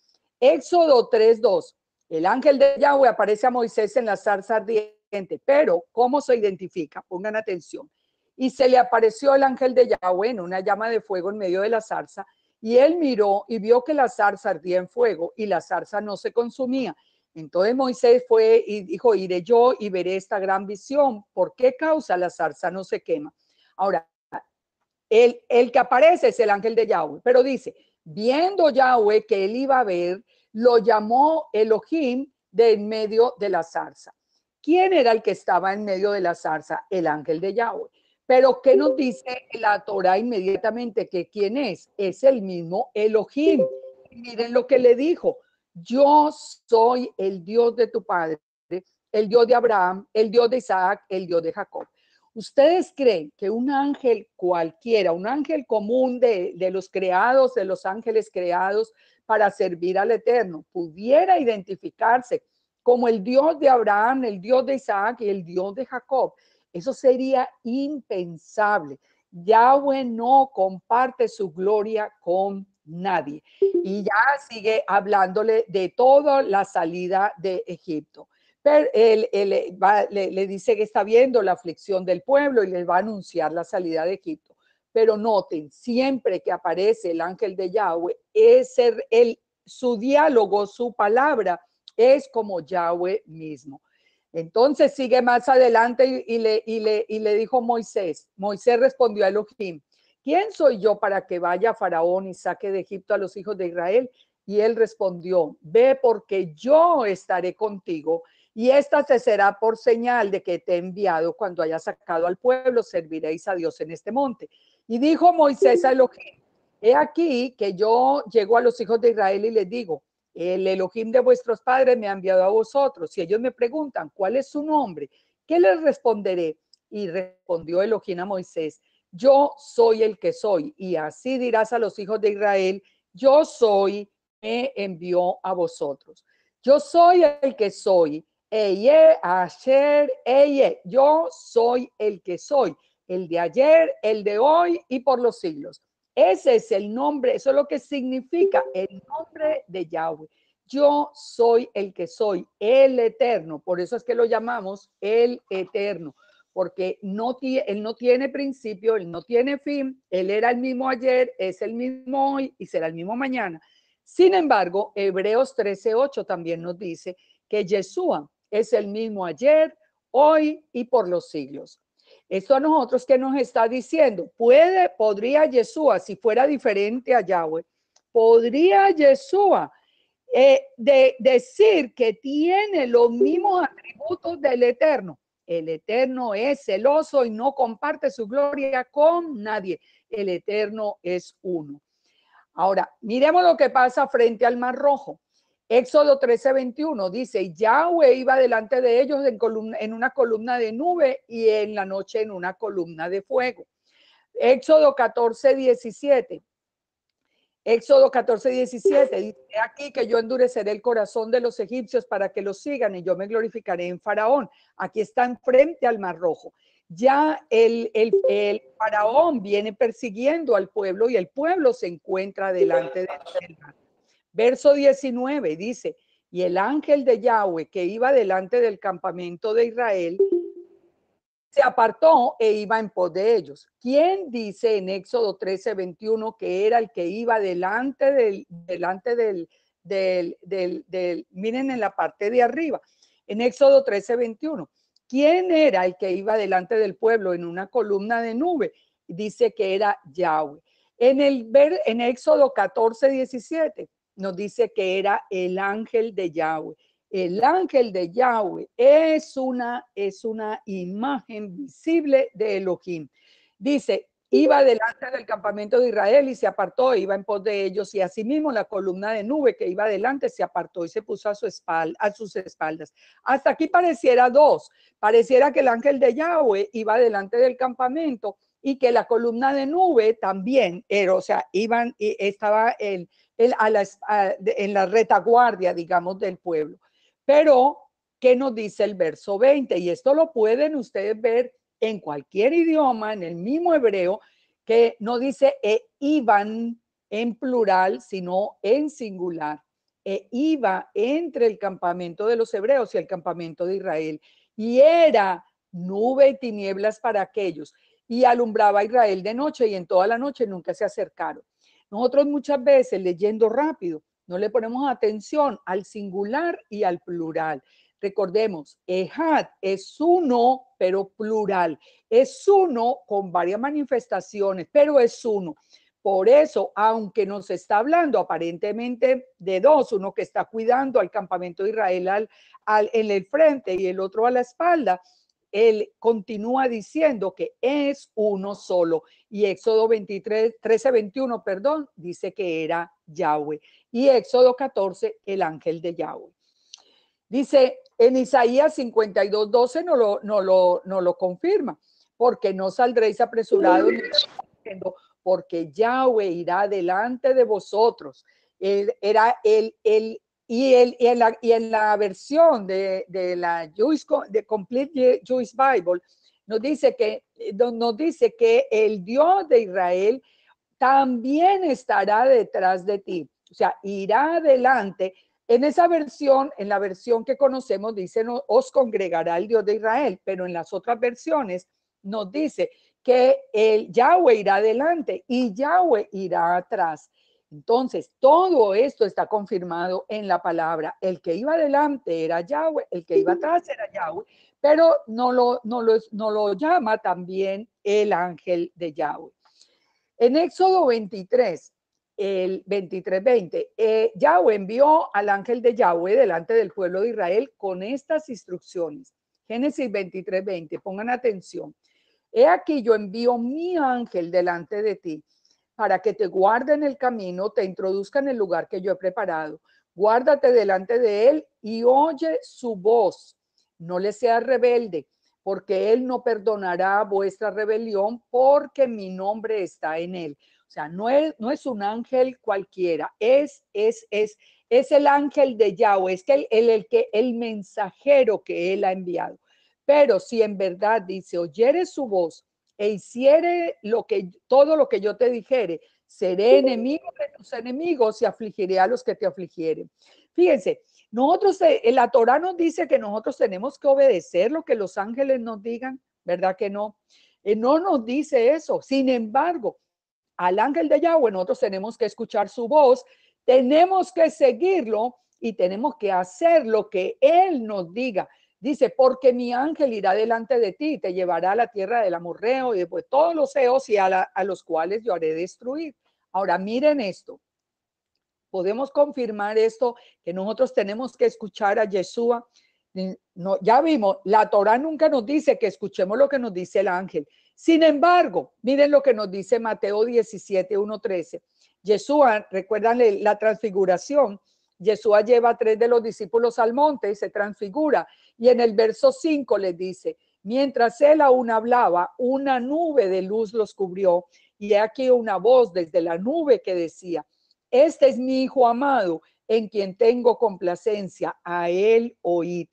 Éxodo 3.2. El ángel de Yahweh aparece a Moisés en la zarza ardiente, pero ¿cómo se identifica? Pongan atención. Y se le apareció el ángel de Yahweh en una llama de fuego en medio de la zarza, y él miró y vio que la zarza ardía en fuego y la zarza no se consumía. Entonces Moisés fue y dijo, iré yo y veré esta gran visión. ¿Por qué causa la zarza no se quema? Ahora, el, el que aparece es el ángel de Yahweh, pero dice, viendo Yahweh que él iba a ver, lo llamó Elohim de en medio de la zarza. ¿Quién era el que estaba en medio de la zarza? El ángel de Yahweh. Pero ¿qué nos dice la Torah inmediatamente? ¿Que quién es? Es el mismo Elohim. Miren lo que le dijo. Yo soy el Dios de tu padre, el Dios de Abraham, el Dios de Isaac, el Dios de Jacob. ¿Ustedes creen que un ángel cualquiera, un ángel común de, de los creados, de los ángeles creados, para servir al Eterno, pudiera identificarse como el Dios de Abraham, el Dios de Isaac y el Dios de Jacob. Eso sería impensable. Yahweh no comparte su gloria con nadie. Y ya sigue hablándole de toda la salida de Egipto. Pero él, le, dice que está viendo la aflicción del pueblo y le va a anunciar la salida de Egipto. Pero noten, siempre que aparece el ángel de Yahweh, es el, su diálogo, su palabra, es como Yahweh mismo. Entonces sigue más adelante y, le, y, le, y le dijo Moisés. Moisés respondió a Elohim, ¿quién soy yo para que vaya Faraón y saque de Egipto a los hijos de Israel? Y él respondió, ve porque yo estaré contigo y esta te será por señal de que te he enviado cuando hayas sacado al pueblo, serviréis a Dios en este monte. Y dijo Moisés a Elohim, he aquí que yo llego a los hijos de Israel y les digo, el Elohim de vuestros padres me ha enviado a vosotros. Si ellos me preguntan, ¿cuál es su nombre? ¿Qué les responderé? Y respondió Elohim a Moisés, yo soy el que soy. Y así dirás a los hijos de Israel, yo soy, me envió a vosotros. Yo soy el que soy. Eye, asher, eye. Yo soy el que soy el de ayer, el de hoy y por los siglos. Ese es el nombre, eso es lo que significa el nombre de Yahweh. Yo soy el que soy, el eterno. Por eso es que lo llamamos el eterno, porque él no tiene principio, él no tiene fin, él era el mismo ayer, es el mismo hoy y será el mismo mañana. Sin embargo, Hebreos 13:8 también nos dice que Yeshua es el mismo ayer, hoy y por los siglos. Esto a nosotros que nos está diciendo, puede, podría Yeshua, si fuera diferente a Yahweh, podría Yeshua eh, decir que tiene los mismos atributos del Eterno. El Eterno es celoso y no comparte su gloria con nadie. El Eterno es uno. Ahora, miremos lo que pasa frente al Mar Rojo. Éxodo 13, 21 dice, Yahweh iba delante de ellos en, columna, en una columna de nube y en la noche en una columna de fuego. Éxodo 14, 17. Éxodo 14, 17 dice aquí que yo endureceré el corazón de los egipcios para que los sigan y yo me glorificaré en Faraón. Aquí están frente al Mar Rojo. Ya el, Faraón viene persiguiendo al pueblo y el pueblo se encuentra delante de mar. Verso 19 dice, y el ángel de Yahweh que iba delante del campamento de Israel se apartó e iba en pos de ellos. ¿Quién dice en Éxodo 13, 21 que era el que iba delante del, delante del, del, del, del miren en la parte de arriba, en Éxodo 13, 21? ¿Quién era el que iba delante del pueblo en una columna de nube? Dice que era Yahweh. En el ver en Éxodo 14, 17, nos dice que era el ángel de Yahweh. El ángel de Yahweh es una, es una imagen visible de Elohim. Dice, iba delante del campamento de Israel y se apartó, iba en pos de ellos, y asimismo la columna de nube que iba delante se apartó y se puso a, su espalda, a sus espaldas. Hasta aquí pareciera dos, pareciera que el ángel de Yahweh iba delante del campamento y que la columna de nube también, era, o sea, iban, y estaba el, en la retaguardia, digamos, del pueblo. Pero, ¿qué nos dice el verso 20? Y esto lo pueden ustedes ver en cualquier idioma, en el mismo hebreo, que no dice e iban en plural, sino en singular. E iba entre el campamento de los hebreos y el campamento de Israel. Y era nube y tinieblas para aquellos. Y alumbraba Israel de noche y en toda la noche nunca se acercaron. Nosotros muchas veces leyendo rápido no le ponemos atención al singular y al plural. Recordemos, ejad es uno, pero plural. Es uno con varias manifestaciones, pero es uno. Por eso, aunque nos está hablando aparentemente de dos, uno que está cuidando al campamento de Israel al, en el frente y el otro a la espalda, él continúa diciendo que es uno solo. Y Éxodo 23, 13, 21, perdón, dice que era Yahweh. Y Éxodo 14, el ángel de Yahweh. Dice en Isaías 52, 12, no lo, no lo, confirma, porque no saldréis apresurados, porque Yahweh irá delante de vosotros. Él, era el, el, y, el, y, en la, y, en, la, versión de, de la de Complete Jewish Bible, nos dice, que, eh, nos dice que el Dios de Israel también estará detrás de ti, o sea, irá adelante. En esa versión, en la versión que conocemos, dice, os congregará el Dios de Israel, pero en las otras versiones nos dice que el Yahweh irá adelante y Yahweh irá atrás. Entonces, todo esto está confirmado en la palabra. El que iba adelante era Yahweh, el que iba atrás era Yahweh, pero no lo, llama también el ángel de Yahweh. En Éxodo 23, el 23:20, eh, Yahweh envió al ángel de Yahweh delante del pueblo de Israel con estas instrucciones. Génesis 23-20, pongan atención. He aquí yo envío mi ángel delante de ti para que te guarde en el camino, te introduzca en el lugar que yo he preparado. Guárdate delante de Él y oye su voz. No le seas rebelde, porque Él no perdonará vuestra rebelión, porque mi nombre está en Él. O sea, no es, no es un ángel cualquiera, es, es, es, es el ángel de Yahweh, es que el, que, el mensajero que Él ha enviado. Pero si en verdad dice, oyere su voz e hiciere lo que, todo lo que yo te dijere, seré enemigo de tus enemigos y afligiré a los que te afligieren. Fíjense, nosotros, eh, la Torah nos dice que nosotros tenemos que obedecer lo que los ángeles nos digan, ¿verdad que no? Eh, no nos dice eso. Sin embargo, al ángel de Yahweh nosotros tenemos que escuchar su voz, tenemos que seguirlo y tenemos que hacer lo que él nos diga. Dice, porque mi ángel irá delante de ti y te llevará a la tierra del amorreo y después todos los eos y a, los cuales yo haré destruir. Ahora miren esto. Podemos confirmar esto, que nosotros tenemos que escuchar a Yeshua. No, ya vimos, la Torah nunca nos dice que escuchemos lo que nos dice el ángel. Sin embargo, miren lo que nos dice Mateo 17, Yeshua, recuerdan la transfiguración, Yeshua lleva a tres de los discípulos al monte y se transfigura. Y en el verso 5 les dice, mientras él aún hablaba, una nube de luz los cubrió y aquí una voz desde la nube que decía, este es mi hijo amado en quien tengo complacencia, a él oíd.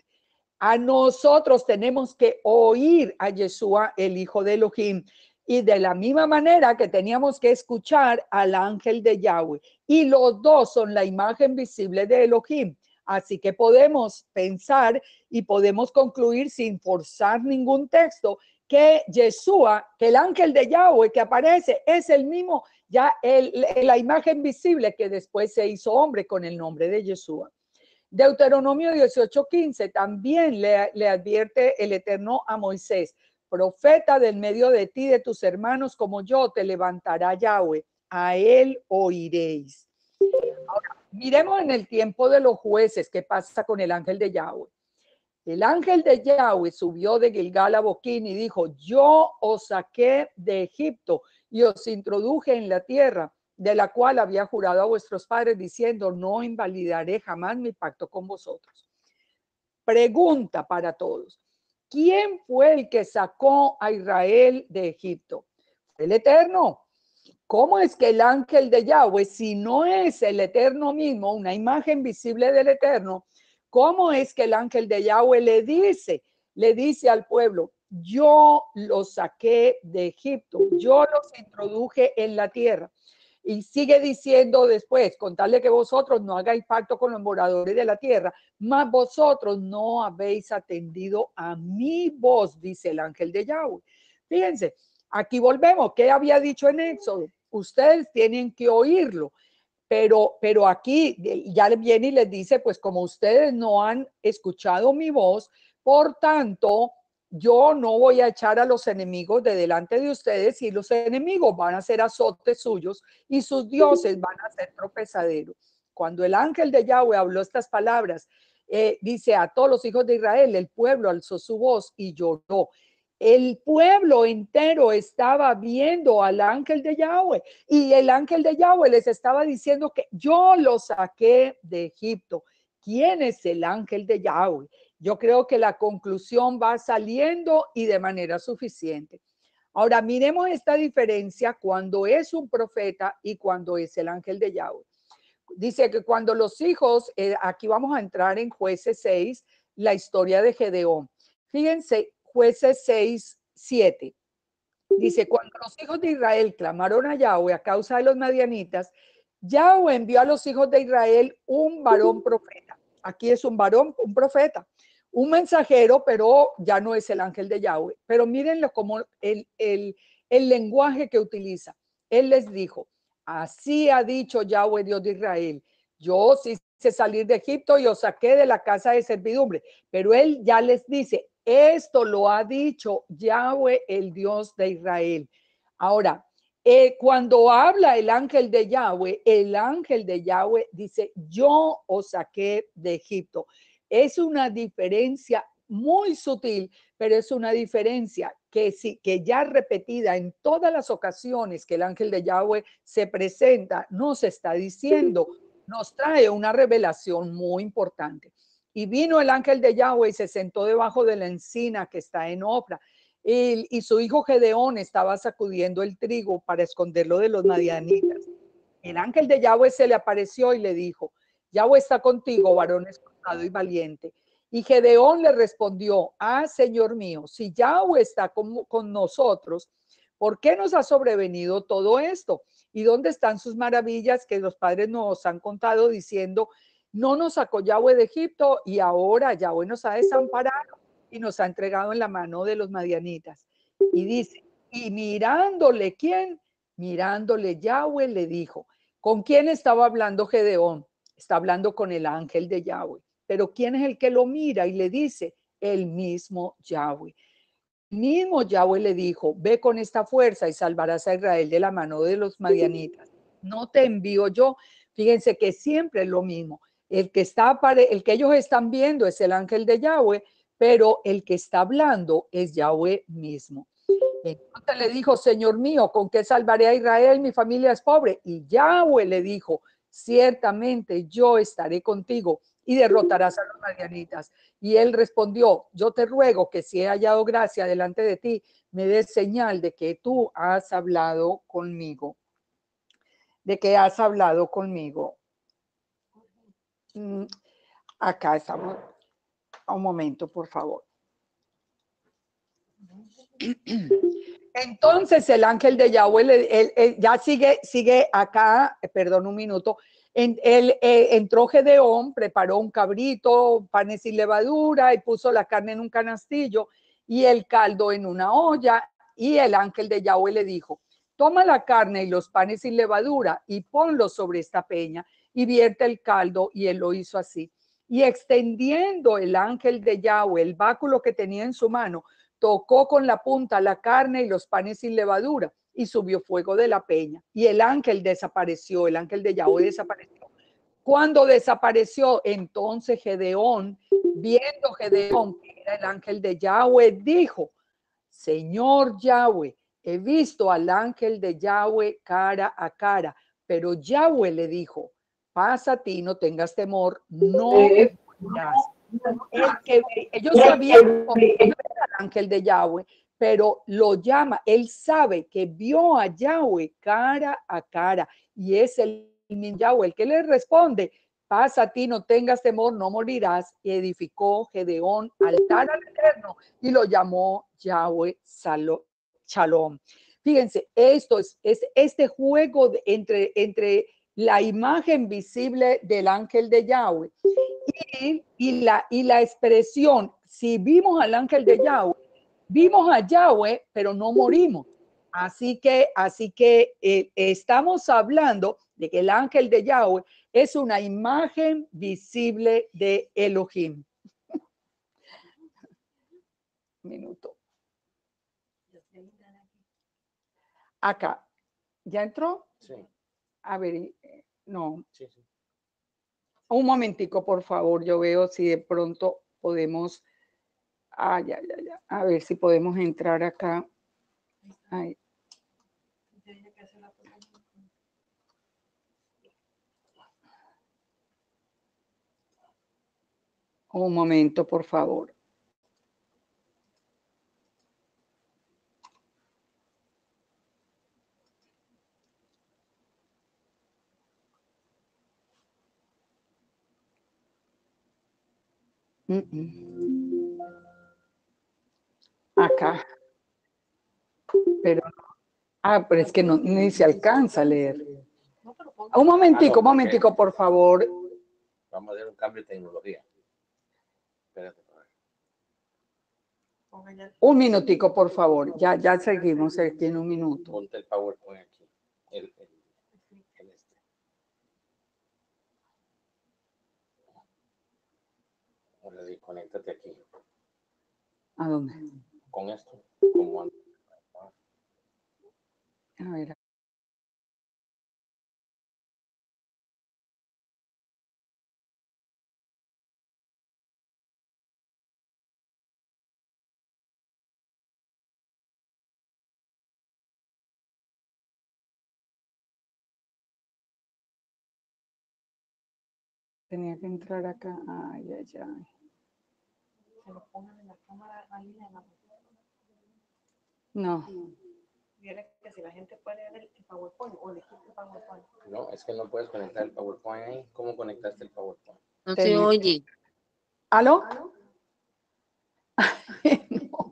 A nosotros tenemos que oír a Yeshua, el hijo de Elohim, y de la misma manera que teníamos que escuchar al ángel de Yahweh. Y los dos son la imagen visible de Elohim. Así que podemos pensar y podemos concluir sin forzar ningún texto que Yeshua, que el ángel de Yahweh que aparece es el mismo, ya la imagen visible que después se hizo hombre con el nombre de Yeshua. Deuteronomio 18:15 también le, le advierte el Eterno a Moisés, profeta del medio de ti, de tus hermanos como yo, te levantará Yahweh, a él oiréis. Miremos en el tiempo de los jueces qué pasa con el ángel de Yahweh. El ángel de Yahweh subió de Gilgal a Boquín y dijo, yo os saqué de Egipto y os introduje en la tierra de la cual había jurado a vuestros padres diciendo, no invalidaré jamás mi pacto con vosotros. Pregunta para todos. ¿Quién fue el que sacó a Israel de Egipto? el Eterno? ¿Cómo es que el ángel de Yahweh, si no es el Eterno mismo, una imagen visible del Eterno, cómo es que el ángel de Yahweh le dice, le dice al pueblo, yo los saqué de Egipto, yo los introduje en la tierra? Y sigue diciendo después, de que vosotros no hagáis pacto con los moradores de la tierra, mas vosotros no habéis atendido a mi voz, dice el ángel de Yahweh. Fíjense, Aquí volvemos, ¿qué había dicho en Éxodo? Ustedes tienen que oírlo, pero, pero aquí eh, ya viene y les dice, pues como ustedes no han escuchado mi voz, por tanto, yo no voy a echar a los enemigos de delante de ustedes y los enemigos van a ser azotes suyos y sus dioses van a ser tropezaderos. Cuando el ángel de Yahweh habló estas palabras, eh, dice a todos los hijos de Israel, el pueblo alzó su voz y lloró. El pueblo entero estaba viendo al ángel de Yahweh y el ángel de Yahweh les estaba diciendo que yo lo saqué de Egipto. ¿Quién es el ángel de Yahweh? Yo creo que la conclusión va saliendo y de manera suficiente. Ahora miremos esta diferencia cuando es un profeta y cuando es el ángel de Yahweh. Dice que cuando los hijos, eh, aquí vamos a entrar en jueces 6, la historia de Gedeón. Fíjense, jueces 6, 7. Dice, cuando los hijos de Israel clamaron a Yahweh a causa de los madianitas, Yahweh envió a los hijos de Israel un varón profeta. Aquí es un varón, un profeta, un mensajero, pero ya no es el ángel de Yahweh. Pero lo como el, el, el lenguaje que utiliza. Él les dijo, así ha dicho Yahweh Dios de Israel, yo os hice salir de Egipto y os saqué de la casa de servidumbre. Pero él ya les dice, esto lo ha dicho Yahweh, el Dios de Israel. Ahora, eh, cuando habla el ángel de Yahweh, el ángel de Yahweh dice, yo os saqué de Egipto. Es una diferencia muy sutil, pero es una diferencia que sí, que ya repetida en todas las ocasiones que el ángel de Yahweh se presenta, nos está diciendo, nos trae una revelación muy importante. Y vino el ángel de Yahweh y se sentó debajo de la encina que está en Ofra. Y, su hijo Gedeón estaba sacudiendo el trigo para esconderlo de los madianitas. El ángel de Yahweh se le apareció y le dijo, Yahweh está contigo, varón escondido y valiente. Y Gedeón le respondió, ah, Señor mío, si Yahweh está con, con, nosotros, ¿por qué nos ha sobrevenido todo esto? ¿Y dónde están sus maravillas que los padres nos han contado diciendo, no nos sacó Yahweh de Egipto y ahora Yahweh nos ha desamparado y nos ha entregado en la mano de los madianitas. Y dice, y mirándole quién, mirándole Yahweh le dijo, ¿con quién estaba hablando Gedeón? Está hablando con el ángel de Yahweh. Pero ¿quién es el que lo mira y le dice? El mismo Yahweh mismo Yahweh le dijo, ve con esta fuerza y salvarás a Israel de la mano de los madianitas. No te envío yo. Fíjense que siempre es lo mismo. El que, está, el que ellos están viendo es el ángel de Yahweh, pero el que está hablando es Yahweh mismo. Entonces le dijo, Señor mío, ¿con qué salvaré a Israel? Mi familia es pobre. Y Yahweh le dijo, ciertamente yo estaré contigo y derrotarás a los madianitas. Y él respondió, yo te ruego que si he hallado gracia delante de ti, me des señal de que tú has hablado conmigo, de que has hablado conmigo. Mm, acá estamos. Un momento, por favor. Entonces el ángel de Yahweh ya sigue, sigue acá, eh, perdón un minuto, en, él, eh, entró Gedeón, preparó un cabrito, panes y levadura y puso la carne en un canastillo y el caldo en una olla y el ángel de Yahweh le dijo, toma la carne y los panes sin levadura y ponlos sobre esta peña y vierte el caldo, y él lo hizo así. Y extendiendo el ángel de Yahweh el báculo que tenía en su mano, tocó con la punta la carne y los panes sin levadura, y subió fuego de la peña. Y el ángel desapareció, el ángel de Yahweh desapareció. Cuando desapareció, entonces Gedeón, viendo Gedeón, que era el ángel de Yahweh, dijo, Señor Yahweh, he visto al ángel de Yahweh cara a cara, pero Yahweh le dijo, Pasa a ti, no tengas temor, no morirás. que ellos sabían que el ángel de Yahweh, pero lo llama, él sabe que vio a Yahweh cara a cara y es el Yahweh el que le responde, Pasa a ti, no tengas temor, no morirás. Y edificó Gedeón altar al Eterno y lo llamó Yahweh Salo, Shalom. Fíjense, esto es, es este juego entre, entre la imagen visible del ángel de Yahweh y, la, y la expresión, si vimos al ángel de Yahweh, vimos a Yahweh, pero no morimos. Así que, así que eh, estamos hablando de que el ángel de Yahweh es una imagen visible de Elohim. Minuto. Acá. ¿Ya entró? Sí. A ver, eh, no. Un momentico, por favor, yo veo si de pronto podemos... Ah, ya, ya, ya. A ver si podemos entrar acá. Un momento, por favor. Mm, mm. Acá. Pero, ah, pero es que no, ni se alcanza a leer. Un momentico, ah, un momentico, por favor. Vamos a hacer un cambio de tecnología. Un minutico, por favor. Ya, ya seguimos aquí en un minuto. Ponte el PowerPoint aquí. conéctate aquí. ¿A dónde? Con esto. A ver. Tenía que entrar acá. Ay, ay, ay se lo pongan en la cámara ahí le dan No. Viene que si la gente puede ver el PowerPoint o el PowerPoint. No, es que no puedes conectar el PowerPoint ahí. ¿Cómo conectaste el PowerPoint? No te oye. ¿Aló? ¿Aló? no.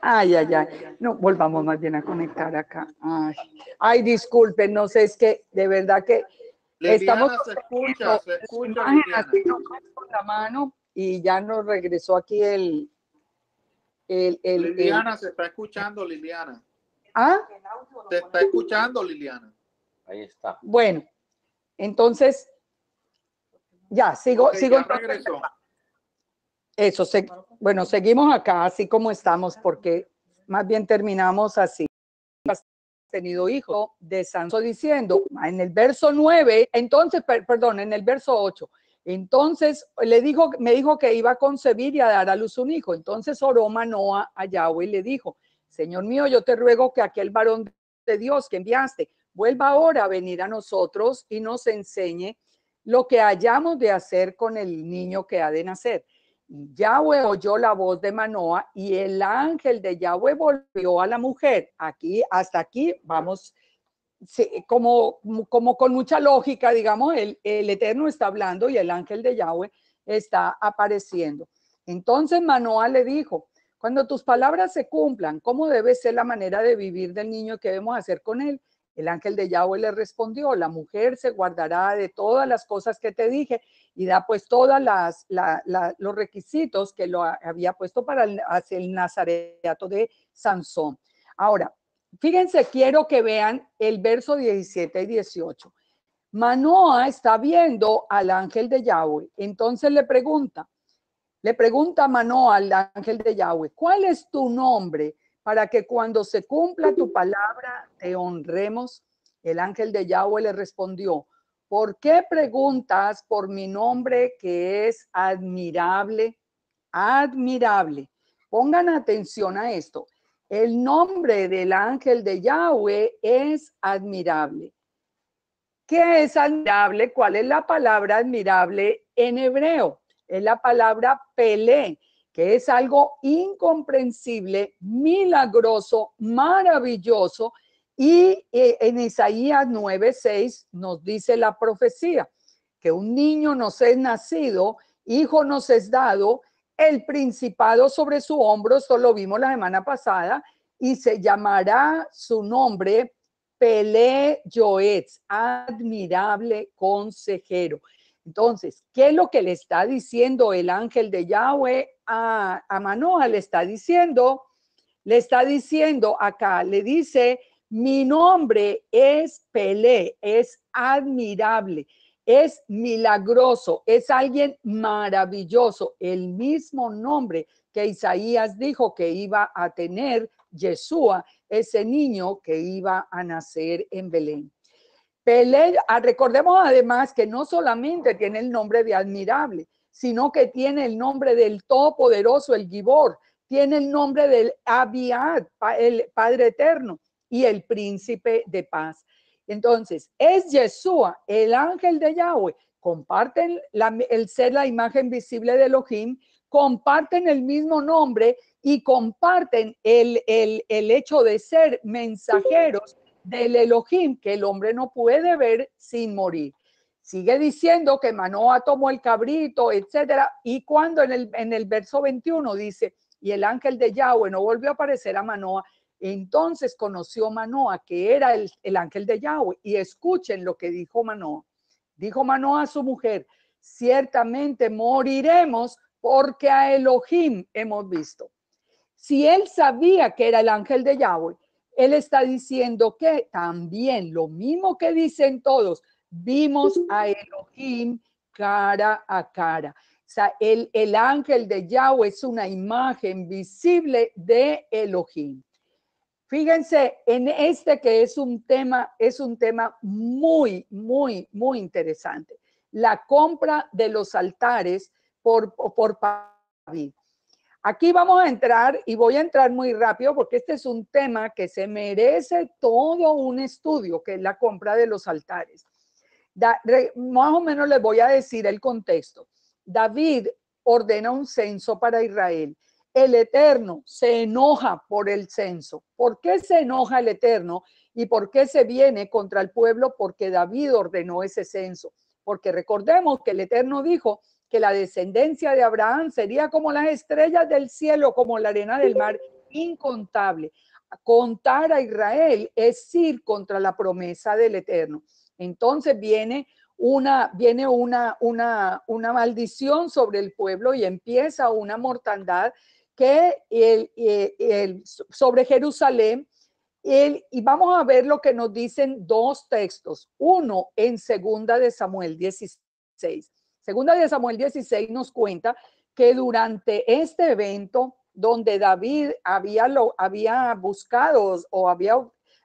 Ay, ay, ay. No, volvamos más bien a conectar acá. Ay, ay disculpen, no sé, es que de verdad que Liliana estamos se escucha, se escucha, así, no, con la mano, y ya nos regresó aquí el... el, Liliana, se está escuchando, Liliana. ¿Ah? Se está escuchando, Liliana. Ahí está. Bueno, entonces, ya, sigo, sigo. Eso, bueno, seguimos acá así como estamos, porque más bien terminamos así. tenido hijo de Sanso diciendo en el verso 9, entonces, perdón, en el verso 8, entonces le dijo, me dijo que iba a concebir y a dar a luz un hijo. Entonces oró Manoa a Yahweh y le dijo, Señor mío, yo te ruego que aquel varón de Dios que enviaste vuelva ahora a venir a nosotros y nos enseñe lo que hayamos de hacer con el niño que ha de nacer. Yahweh oyó la voz de Manoa y el ángel de Yahweh volvió a la mujer. Aquí, hasta aquí, vamos como, como con mucha lógica, digamos, el, el Eterno está hablando y el ángel de Yahweh está apareciendo. Entonces Manoah le dijo, cuando tus palabras se cumplan, ¿cómo debe ser la manera de vivir del niño que debemos hacer con él? El ángel de Yahweh le respondió, la mujer se guardará de todas las cosas que te dije y da pues todas las, los requisitos que lo había puesto para el, el nazareato de Sansón. Ahora, fíjense, quiero que vean el verso 17 y 18. Manoa está viendo al ángel de Yahweh. Entonces le pregunta, le pregunta a al ángel de Yahweh, ¿cuál es tu nombre para que cuando se cumpla tu palabra te honremos? El ángel de Yahweh le respondió, ¿por qué preguntas por mi nombre que es admirable? Admirable. Pongan atención a esto. El nombre del ángel de Yahweh es admirable. ¿Qué es admirable? ¿Cuál es la palabra admirable en hebreo? Es la palabra Pelé, que es algo incomprensible, milagroso, maravilloso. Y eh, en Isaías 9:6 nos dice la profecía, que un niño nos es nacido, hijo nos es dado, el principado sobre su hombro, esto lo vimos la semana pasada, y se llamará su nombre Pelé Joetz, admirable consejero. Entonces, ¿qué es lo que le está diciendo el ángel de Yahweh a, a Manoa? Le está diciendo, le está diciendo acá, le dice, mi nombre es Pelé, es admirable es milagroso, es alguien maravilloso, el mismo nombre que Isaías dijo que iba a tener Yeshua, ese niño que iba a nacer en Belén. Pelé, ah, recordemos además que no solamente tiene el nombre de admirable, sino que tiene el nombre del Todopoderoso, el Gibor, tiene el nombre del Abiad, el Padre Eterno, y el Príncipe de Paz. Entonces, es Yeshua, el ángel de Yahweh. Comparten el ser la imagen visible de Elohim, comparten el mismo nombre y comparten el, hecho de ser mensajeros del Elohim que el hombre no puede ver sin morir. Sigue diciendo que Manoa tomó el cabrito, etcétera. Y cuando en el, en el verso 21 dice, y el ángel de Yahweh no volvió a aparecer a Manoah, entonces conoció Manoa, que era el, ángel de Yahweh, y escuchen lo que dijo Manoa. Dijo Manoa a su mujer, ciertamente moriremos porque a Elohim hemos visto. Si él sabía que era el ángel de Yahweh, él está diciendo que también lo mismo que dicen todos, vimos a Elohim cara a cara. O sea, el, el ángel de Yahweh es una imagen visible de Elohim. Fíjense, en este que es un tema, es un tema muy, muy, muy interesante. La compra de los altares por, por David. Aquí vamos a entrar y voy a entrar muy rápido porque este es un tema que se merece todo un estudio, que es la compra de los altares. más o menos les voy a decir el contexto. David ordena un censo para Israel el Eterno se enoja por el censo. ¿Por qué se enoja el Eterno y por qué se viene contra el pueblo? Porque David ordenó ese censo. Porque recordemos que el Eterno dijo que la descendencia de Abraham sería como las estrellas del cielo, como la arena del mar, incontable. Contar a Israel es ir contra la promesa del Eterno. Entonces viene una, viene una, una, una maldición sobre el pueblo y empieza una mortandad que el, eh, sobre Jerusalén. y vamos a ver lo que nos dicen dos textos. Uno en Segunda de Samuel 16. Segunda de Samuel 16 nos cuenta que durante este evento donde David había, lo, había buscado o había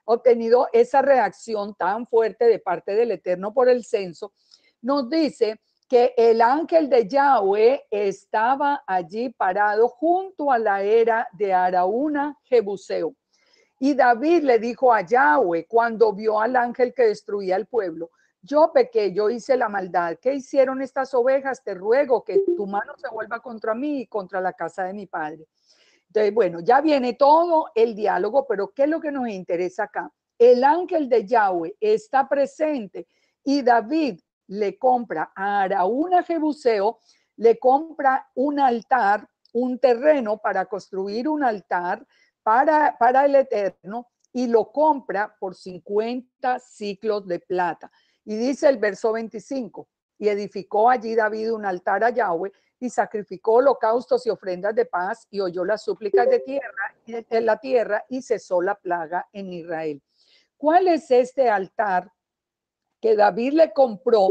obtenido esa reacción tan fuerte de parte del Eterno por el censo, nos dice que el ángel de Yahweh estaba allí parado junto a la era de Araúna, Jebuseo. Y David le dijo a Yahweh cuando vio al ángel que destruía el pueblo, yo pequé, yo hice la maldad. ¿Qué hicieron estas ovejas? Te ruego que tu mano se vuelva contra mí y contra la casa de mi padre. Entonces, bueno, ya viene todo el diálogo, pero ¿qué es lo que nos interesa acá? El ángel de Yahweh está presente y David le compra a Araúna Jebuseo, le compra un altar, un terreno para construir un altar para, para el Eterno y lo compra por 50 ciclos de plata. Y dice el verso 25, y edificó allí David un altar a Yahweh y sacrificó holocaustos y ofrendas de paz y oyó las súplicas de tierra en la tierra y cesó la plaga en Israel. ¿Cuál es este altar que David le compró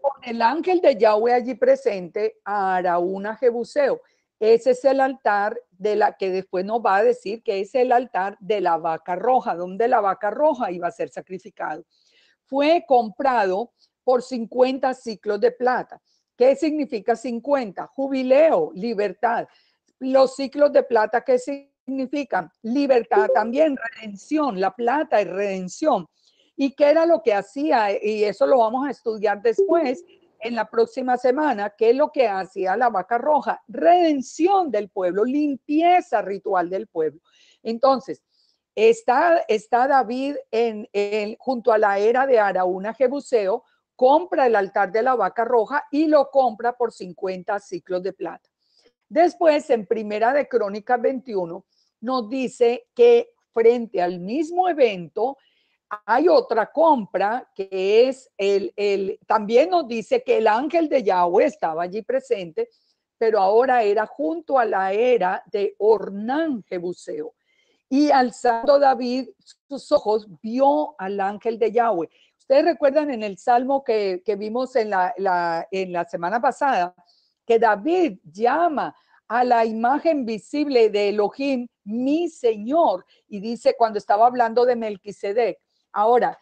con el ángel de Yahweh allí presente a Araúna Jebuseo. Ese es el altar de la que después nos va a decir que es el altar de la vaca roja, donde la vaca roja iba a ser sacrificado. Fue comprado por 50 ciclos de plata. ¿Qué significa 50? Jubileo, libertad. Los ciclos de plata, ¿qué significan? Libertad también, redención. La plata es redención. ¿Y qué era lo que hacía? Y eso lo vamos a estudiar después en la próxima semana, qué es lo que hacía la vaca roja, redención del pueblo, limpieza ritual del pueblo. Entonces, está, está David en, junto a la era de Araúna Jebuseo, compra el altar de la vaca roja y lo compra por 50 ciclos de plata. Después, en Primera de Crónicas 21, nos dice que frente al mismo evento, hay otra compra que es el, el, también nos dice que el ángel de Yahweh estaba allí presente, pero ahora era junto a la era de Ornán Jebuseo. Y alzando David sus ojos, vio al ángel de Yahweh. Ustedes recuerdan en el salmo que, vimos en la, la, en la semana pasada, que David llama a la imagen visible de Elohim, mi Señor, y dice cuando estaba hablando de Melquisedec, Ahora,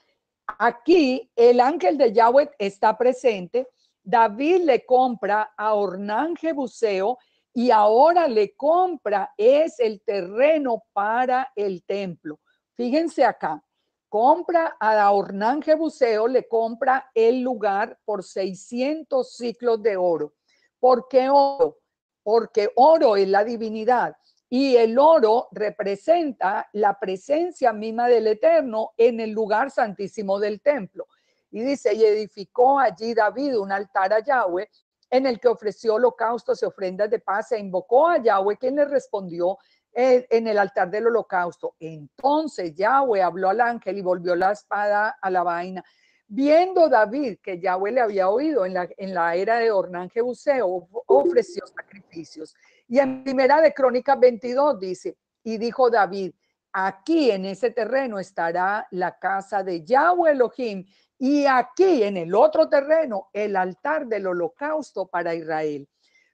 aquí el ángel de Yahweh está presente. David le compra a Ornán Jebuseo y ahora le compra es el terreno para el templo. Fíjense acá, compra a Ornán Jebuseo, le compra el lugar por 600 ciclos de oro. ¿Por qué oro? Porque oro es la divinidad y el oro representa la presencia misma del Eterno en el lugar santísimo del templo. Y dice, y edificó allí David un altar a Yahweh en el que ofreció holocaustos y ofrendas de paz e invocó a Yahweh, quien le respondió en el altar del holocausto. Entonces Yahweh habló al ángel y volvió la espada a la vaina. Viendo David que Yahweh le había oído en la, en la era de Ornán Jebuseo, ofreció sacrificios y en Primera de Crónicas 22 dice, y dijo David, aquí en ese terreno estará la casa de Yahweh Elohim y aquí en el otro terreno el altar del holocausto para Israel.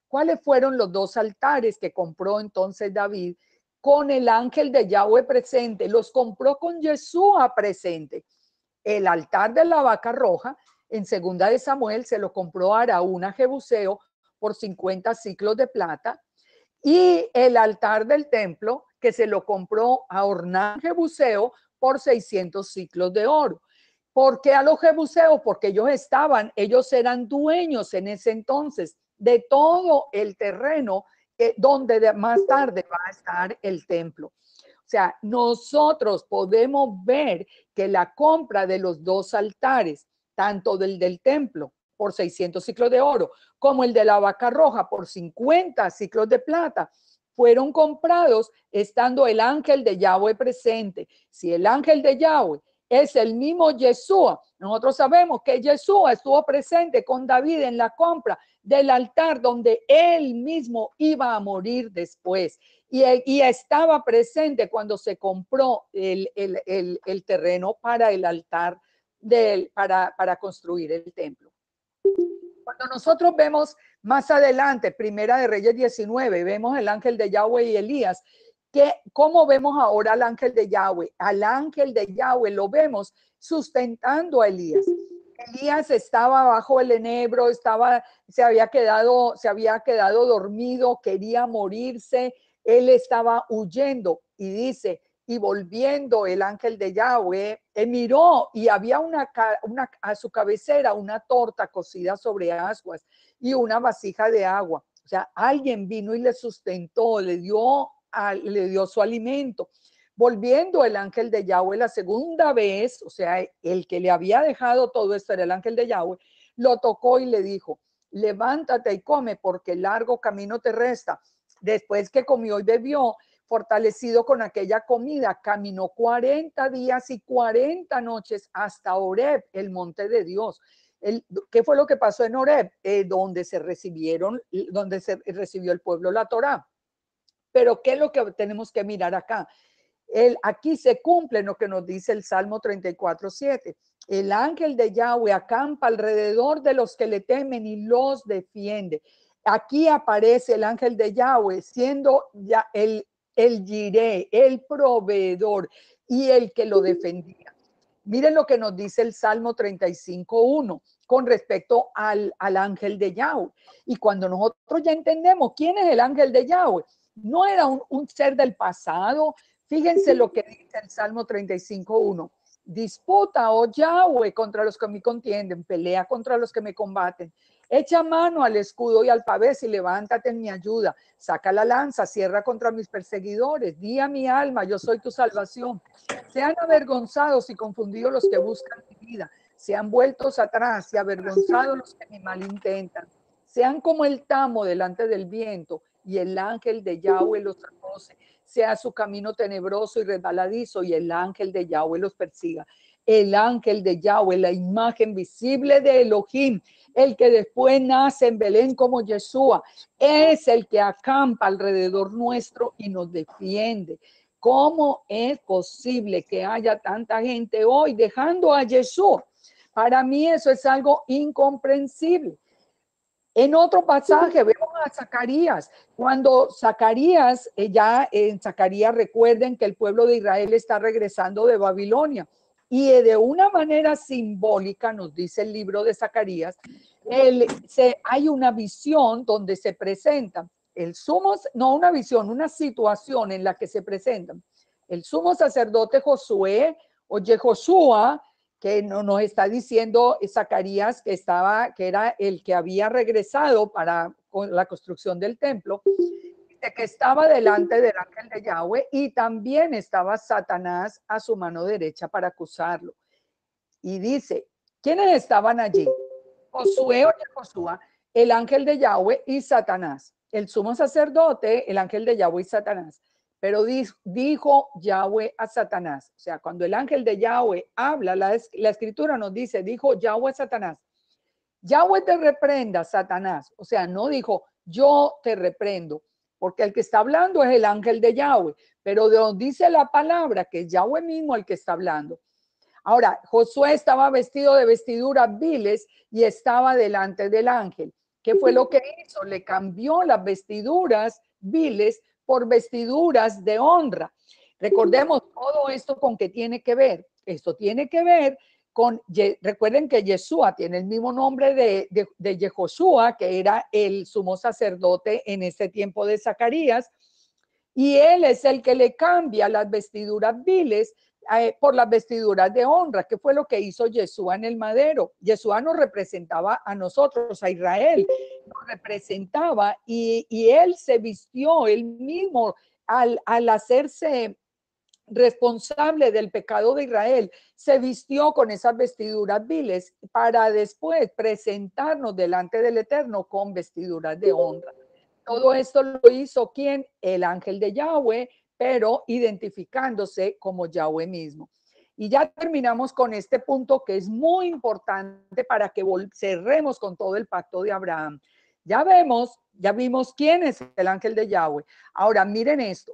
¿Cuáles fueron los dos altares que compró entonces David con el ángel de Yahweh presente? Los compró con Yeshua presente. El altar de la vaca roja en segunda de Samuel se lo compró a Araúna Jebuseo por 50 ciclos de plata y el altar del templo que se lo compró a Ornán Jebuseo por 600 ciclos de oro. ¿Por qué a los jebuseos? Porque ellos estaban, ellos eran dueños en ese entonces de todo el terreno donde más tarde va a estar el templo. O sea, nosotros podemos ver que la compra de los dos altares, tanto del del templo por 600 ciclos de oro, como el de la vaca roja por 50 ciclos de plata, fueron comprados estando el ángel de Yahweh presente. Si el ángel de Yahweh es el mismo Yeshua. Nosotros sabemos que Yeshua estuvo presente con David en la compra del altar donde él mismo iba a morir después. Y, estaba presente cuando se compró el, terreno para el altar, para construir el templo. Cuando nosotros vemos más adelante, Primera de Reyes 19, vemos el ángel de Yahweh y Elías, que cómo vemos ahora al ángel de Yahweh, al ángel de Yahweh lo vemos sustentando a Elías. Elías estaba bajo el enebro, estaba se había quedado se había quedado dormido, quería morirse, él estaba huyendo y dice, y volviendo el ángel de Yahweh, eh, miró y había una, a su cabecera una torta cocida sobre aguas y una vasija de agua. O sea, alguien vino y le sustentó, le dio, le dio su alimento. Volviendo el ángel de Yahweh la segunda vez, o sea, el que le había dejado todo esto era el ángel de Yahweh, lo tocó y le dijo, levántate y come porque largo camino te resta. Después que comió y bebió, fortalecido con aquella comida, caminó 40 días y 40 noches hasta Oreb, el monte de Dios. El, ¿Qué fue lo que pasó en Oreb? Eh, donde se recibieron, donde se recibió el pueblo la Torá. Pero ¿qué es lo que tenemos que mirar acá? El, aquí se cumple lo que nos dice el Salmo 34, 7. El ángel de Yahweh acampa alrededor de los que le temen y los defiende. Aquí aparece el ángel de Yahweh siendo ya el, el giré, el proveedor y el que lo defendía. Miren lo que nos dice el Salmo 35.1 con respecto al, ángel de Yahweh. Y cuando nosotros ya entendemos quién es el ángel de Yahweh, no era un, un ser del pasado. Fíjense lo que dice el Salmo 35.1. Disputa, oh Yahweh, contra los que me contienden, pelea contra los que me combaten. Echa mano al escudo y al pavés y levántate en mi ayuda. Saca la lanza, cierra contra mis perseguidores. Di a mi alma, yo soy tu salvación. Sean avergonzados y confundidos los que buscan mi vida. Sean vueltos atrás y avergonzados los que mi mal intentan. Sean como el tamo delante del viento y el ángel de Yahweh los acoce. Sea su camino tenebroso y resbaladizo y el ángel de Yahweh los persiga el ángel de Yahweh, la imagen visible de Elohim, el que después nace en Belén como Yeshua, es el que acampa alrededor nuestro y nos defiende. ¿Cómo es posible que haya tanta gente hoy dejando a Yeshua? Para mí eso es algo incomprensible. En otro pasaje vemos a Zacarías. Cuando Zacarías, eh, ya en Zacarías recuerden que el pueblo de Israel está regresando de Babilonia y eh, de una manera simbólica, nos dice el libro de Zacarías, el, se, hay una visión donde se presenta, el sumo, no una visión, una situación en la que se presenta. el sumo sacerdote Josué o Yehoshua, que nos está diciendo Zacarías que estaba, que era el que había regresado para la construcción del templo, que estaba delante del ángel de Yahweh y también estaba Satanás a su mano derecha para acusarlo. Y dice, ¿quiénes estaban allí? Josué o Josué, el ángel de Yahweh y Satanás, el sumo sacerdote, el ángel de Yahweh y Satanás. Pero dijo Yahweh a Satanás, o sea, cuando el ángel de Yahweh habla, la, la escritura nos dice, dijo Yahweh a Satanás, Yahweh te reprenda, Satanás. O sea, no dijo, yo te reprendo porque el que está hablando es el ángel de Yahweh, pero de donde dice la palabra, que Yahweh mismo el que está hablando. Ahora, Josué estaba vestido de vestiduras viles y estaba delante del ángel. ¿Qué fue lo que hizo? Le cambió las vestiduras viles por vestiduras de honra. Recordemos todo esto con qué tiene que ver. Esto tiene que ver recuerden que Yeshua tiene el mismo nombre de, de, Yehoshua, que era el sumo sacerdote en ese tiempo de Zacarías, y él es el que le cambia las vestiduras viles eh, por las vestiduras de honra, que fue lo que hizo Yeshua en el madero. Yeshua nos representaba a nosotros, a Israel, nos representaba y, él se vistió él mismo al, al hacerse responsable del pecado de Israel, se vistió con esas vestiduras viles para después presentarnos delante del Eterno con vestiduras de honra. Todo esto lo hizo quien? El ángel de Yahweh, pero identificándose como Yahweh mismo. Y ya terminamos con este punto que es muy importante para que cerremos con todo el pacto de Abraham. Ya vemos, ya vimos quién es el ángel de Yahweh. Ahora miren esto,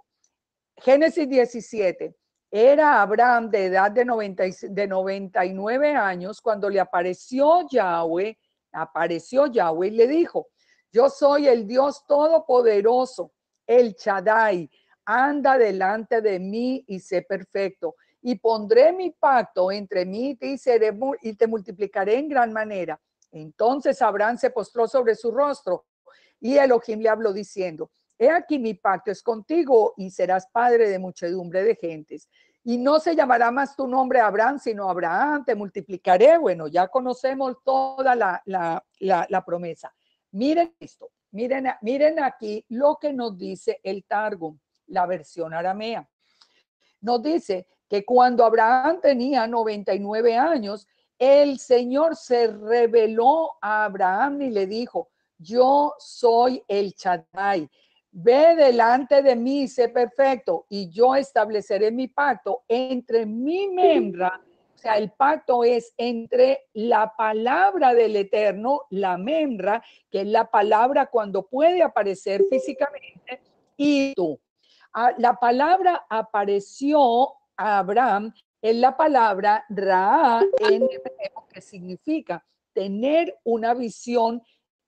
Génesis 17. Era Abraham de edad de, de 99 años cuando le apareció Yahweh, apareció Yahweh y le dijo, yo soy el Dios todopoderoso, el Chadai, anda delante de mí y sé perfecto, y pondré mi pacto entre mí y y te multiplicaré en gran manera. Entonces Abraham se postró sobre su rostro y Elohim le habló diciendo, He aquí mi pacto es contigo y serás padre de muchedumbre de gentes. Y no se llamará más tu nombre Abraham, sino Abraham, te multiplicaré. Bueno, ya conocemos toda la, la, la, promesa. Miren esto, miren, miren aquí lo que nos dice el Targum, la versión aramea. Nos dice que cuando Abraham tenía 99 años, el Señor se reveló a Abraham y le dijo, yo soy el Chadai, Ve delante de mí sé perfecto, y yo estableceré mi pacto entre mi membra. O sea, el pacto es entre la palabra del Eterno, la membra, que es la palabra cuando puede aparecer físicamente, y tú. Ah, la palabra apareció a Abraham en la palabra Ra en hebreo, que significa tener una visión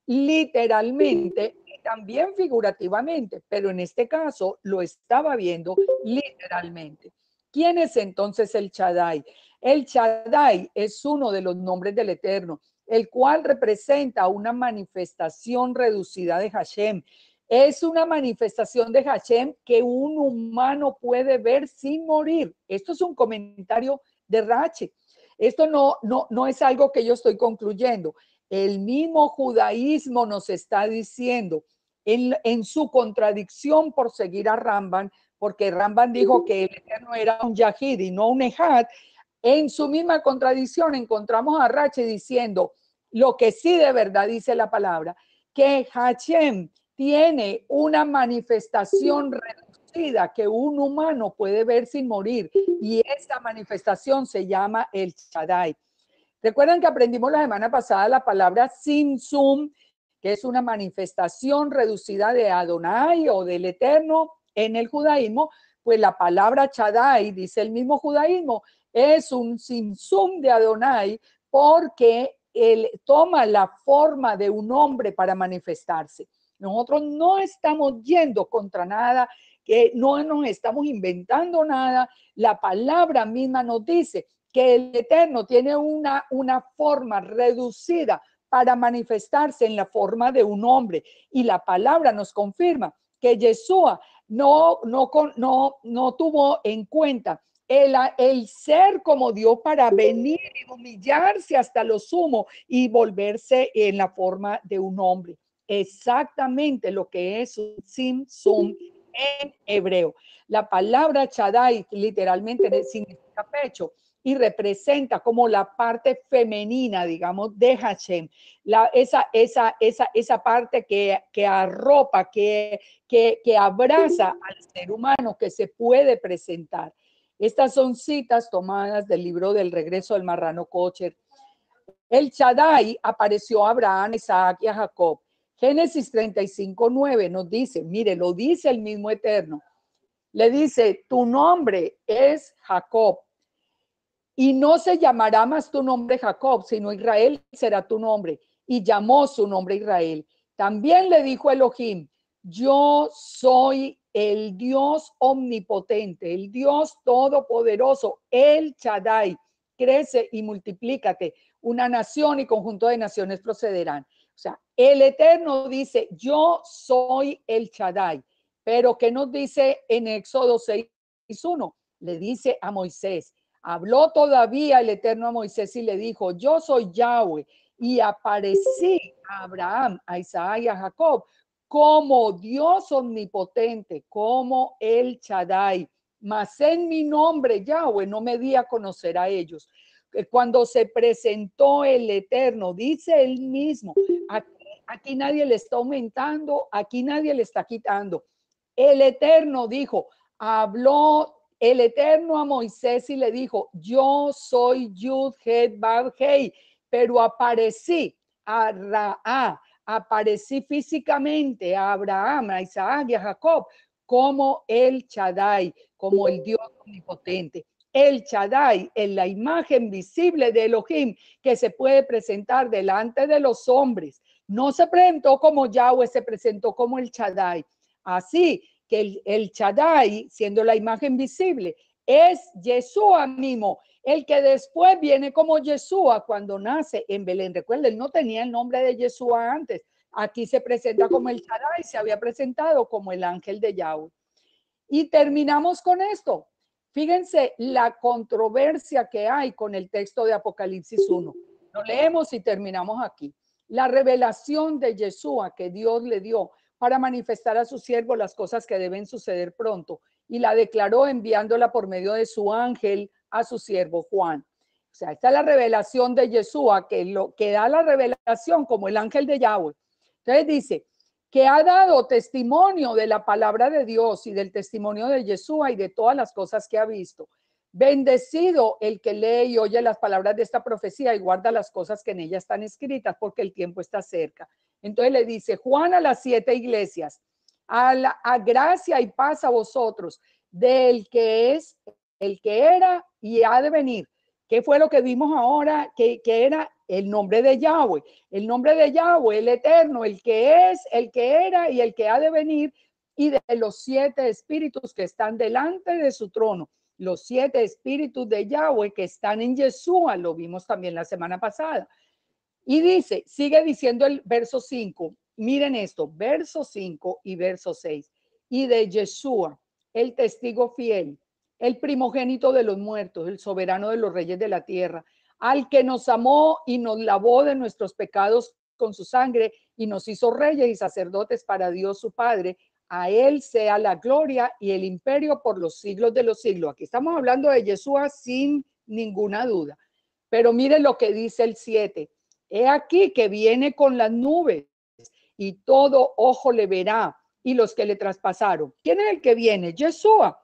literalmente también figurativamente, pero en este caso lo estaba viendo literalmente. ¿Quién es entonces el Chadai? El Chadai es uno de los nombres del Eterno, el cual representa una manifestación reducida de Hashem. Es una manifestación de Hashem que un humano puede ver sin morir. Esto es un comentario de Rache. Esto no, no, no es algo que yo estoy concluyendo. El mismo judaísmo nos está diciendo en, su contradicción por seguir a Ramban, porque Ramban dijo que el Eterno era un Yahid y no un Ejad, en su misma contradicción encontramos a Rache diciendo lo que sí de verdad dice la palabra, que Hachem tiene una manifestación reducida que un humano puede ver sin morir y esta manifestación se llama el Shaddai. Recuerdan que aprendimos la semana pasada la palabra Simsum, es una manifestación reducida de Adonai o del Eterno en el judaísmo, pues la palabra Chadai, dice el mismo judaísmo, es un simsum de Adonai porque él toma la forma de un hombre para manifestarse. Nosotros no estamos yendo contra nada, que no nos estamos inventando nada. La palabra misma nos dice que el Eterno tiene una, una forma reducida para manifestarse en la forma de un hombre. Y la palabra nos confirma que Yeshua no, no, no, no tuvo en cuenta el, ser como Dios para venir y humillarse hasta lo sumo y volverse en la forma de un hombre. Exactamente lo que es un simsum en hebreo. La palabra Chadai literalmente significa pecho y representa como la parte femenina, digamos, de Hashem, la, esa, esa, esa, esa parte que, que arropa, que, que, que abraza al ser humano, que se puede presentar. Estas son citas tomadas del libro del regreso del marrano Kocher. El Chadai apareció a Abraham, Isaac y a Jacob. Génesis 35.9 nos dice, mire, lo dice el mismo Eterno. Le dice, tu nombre es Jacob, y no se llamará más tu nombre Jacob, sino Israel será tu nombre. Y llamó su nombre Israel. También le dijo Elohim, yo soy el Dios omnipotente, el Dios todopoderoso, el Chadai. Crece y multiplícate. Una nación y conjunto de naciones procederán. O sea, el Eterno dice, yo soy el Chadai. Pero ¿qué nos dice en Éxodo 6.1? Le dice a Moisés, Habló todavía el Eterno a Moisés y le dijo, yo soy Yahweh y aparecí a Abraham, a Isaac y a Jacob como Dios omnipotente, como el Chadai. Mas en mi nombre, Yahweh, no me di a conocer a ellos. Eh, cuando se presentó el Eterno, dice él mismo, aquí nadie le está aumentando, aquí nadie le está quitando. El Eterno dijo, habló el Eterno a Moisés y le dijo, yo soy Yud Het Bab Hei, pero aparecí a Ra, aparecí físicamente a Abraham, a Isaac y a Jacob como el Chadai, como el Dios omnipotente. El Chadai es la imagen visible de Elohim que se puede presentar delante de los hombres. No se presentó como Yahweh, se presentó como el Chadai. Así, que el, Chadai siendo la imagen visible, es Yeshua mismo, el que después viene como Yeshua cuando nace en Belén. Recuerden, no tenía el nombre de Yeshua antes. Aquí se presenta como el chadai se había presentado como el ángel de Yahweh. Y terminamos con esto. Fíjense la controversia que hay con el texto de Apocalipsis 1. Lo leemos y terminamos aquí. La revelación de Yeshua que Dios le dio para manifestar a su siervo las cosas que deben suceder pronto, y la declaró enviándola por medio de su ángel a su siervo Juan. O sea, está la revelación de Yeshua, que, lo, que da la revelación como el ángel de Yahweh. Entonces dice, que ha dado testimonio de la palabra de Dios y del testimonio de Yeshua y de todas las cosas que ha visto. Bendecido el que lee y oye las palabras de esta profecía y guarda las cosas que en ella están escritas, porque el tiempo está cerca. Entonces le dice, Juan a las siete iglesias, a, gracia y paz a vosotros, del que es, el que era y ha de venir. ¿Qué fue lo que vimos ahora? Que, que era el nombre de Yahweh, el nombre de Yahweh, el eterno, el que es, el que era y el que ha de venir, y de los siete espíritus que están delante de su trono, los siete espíritus de Yahweh que están en Yeshua, lo vimos también la semana pasada. Y dice, sigue diciendo el verso 5, miren esto, verso 5 y verso 6, y de Yeshua, el testigo fiel, el primogénito de los muertos, el soberano de los reyes de la tierra, al que nos amó y nos lavó de nuestros pecados con su sangre y nos hizo reyes y sacerdotes para Dios su Padre. A él sea la gloria y el imperio por los siglos de los siglos. Aquí estamos hablando de Yeshua sin ninguna duda. Pero miren lo que dice el 7. He aquí que viene con las nubes y todo ojo le verá y los que le traspasaron. ¿Quién es el que viene? Yeshua.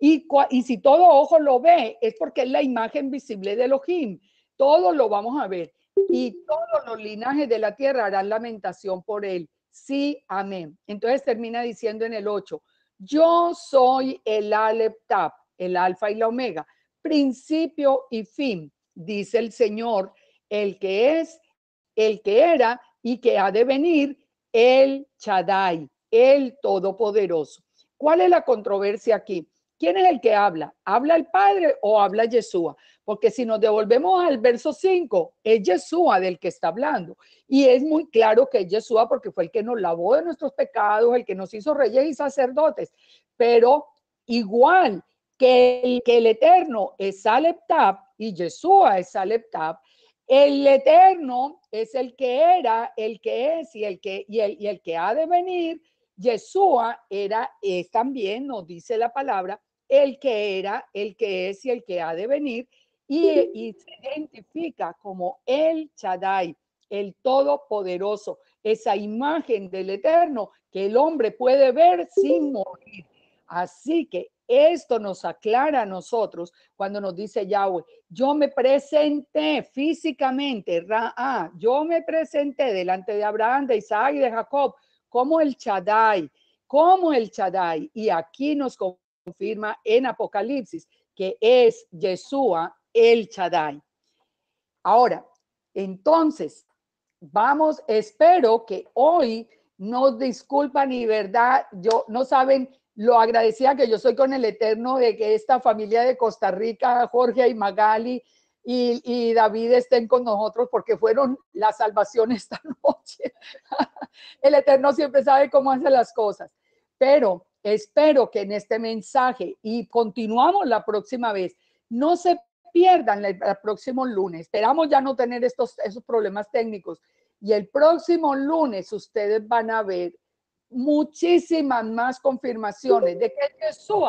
Y, y si todo ojo lo ve, es porque es la imagen visible de Elohim. Todos lo vamos a ver. Y todos los linajes de la tierra harán lamentación por él. Sí, amén. Entonces termina diciendo en el 8, yo soy el Aleph-Tap, el alfa y la omega, principio y fin, dice el Señor, el que es, el que era y que ha de venir, el Chadai, el Todopoderoso. ¿Cuál es la controversia aquí? ¿Quién es el que habla? ¿Habla el Padre o habla Yeshua? Porque si nos devolvemos al verso 5, es Yeshua del que está hablando. Y es muy claro que es Yeshua porque fue el que nos lavó de nuestros pecados, el que nos hizo reyes y sacerdotes. Pero igual que el, que el Eterno es Aleptab y Yeshua es Aleptab, el eterno es el que era, el que es y el que, y el, que ha de venir. Yeshua era, es también, nos dice la palabra, el que era, el que es y el que ha de venir. Y, y se identifica como el Chadai, el Todopoderoso, esa imagen del Eterno que el hombre puede ver sin morir. Así que esto nos aclara a nosotros cuando nos dice Yahweh, yo me presenté físicamente, Ra yo me presenté delante de Abraham, de Isaac y de Jacob como el Chadai, como el Chadai. Y aquí nos confirma en Apocalipsis que es Yeshua el Chadai. Ahora, entonces, vamos, espero que hoy no disculpan y verdad, yo no saben lo agradecía que yo soy con el Eterno de que esta familia de Costa Rica, Jorge y Magali y, David estén con nosotros porque fueron la salvación esta noche. el Eterno siempre sabe cómo hace las cosas, pero espero que en este mensaje y continuamos la próxima vez, no se pierdan el, próximo lunes. Esperamos ya no tener estos esos problemas técnicos. Y el próximo lunes ustedes van a ver muchísimas más confirmaciones de que Jesús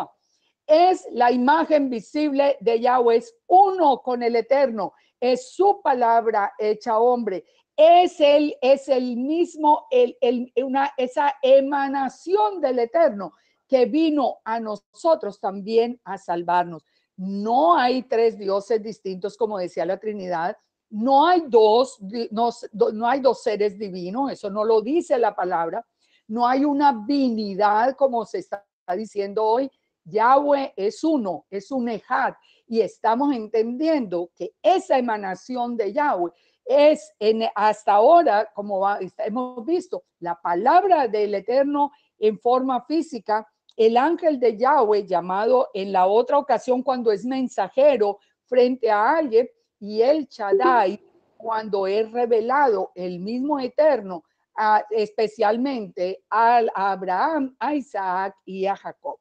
es la imagen visible de Yahweh, es uno con el Eterno, es su palabra hecha hombre, es el, es el mismo, el, una, esa emanación del Eterno que vino a nosotros también a salvarnos. No hay tres dioses distintos, como decía la Trinidad, no hay dos, no hay dos seres divinos, eso no lo dice la palabra, no hay una divinidad como se está diciendo hoy. Yahweh es uno, es un Ejad, y estamos entendiendo que esa emanación de Yahweh es en, hasta ahora, como hemos visto, la palabra del Eterno en forma física, el ángel de Yahweh llamado en la otra ocasión cuando es mensajero frente a alguien, y el Chadai cuando es revelado el mismo Eterno especialmente a Abraham, a Isaac y a Jacob.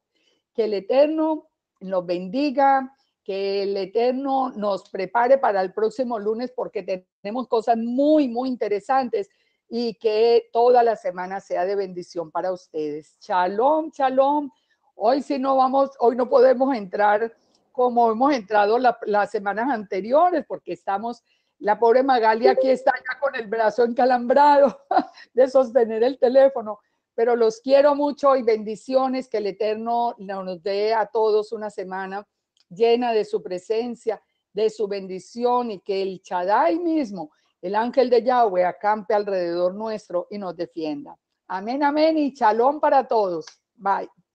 Que el Eterno nos bendiga, que el Eterno nos prepare para el próximo lunes porque tenemos cosas muy, muy interesantes y que toda la semana sea de bendición para ustedes. Shalom, shalom. Hoy si no vamos, hoy no podemos entrar como hemos entrado las semanas anteriores porque estamos la pobre Magalia aquí está ya con el brazo encalambrado de sostener el teléfono, pero los quiero mucho y bendiciones que el Eterno nos dé a todos una semana llena de su presencia, de su bendición y que el Chadai mismo, el ángel de Yahweh, acampe alrededor nuestro y nos defienda. Amén, amén y chalón para todos. Bye.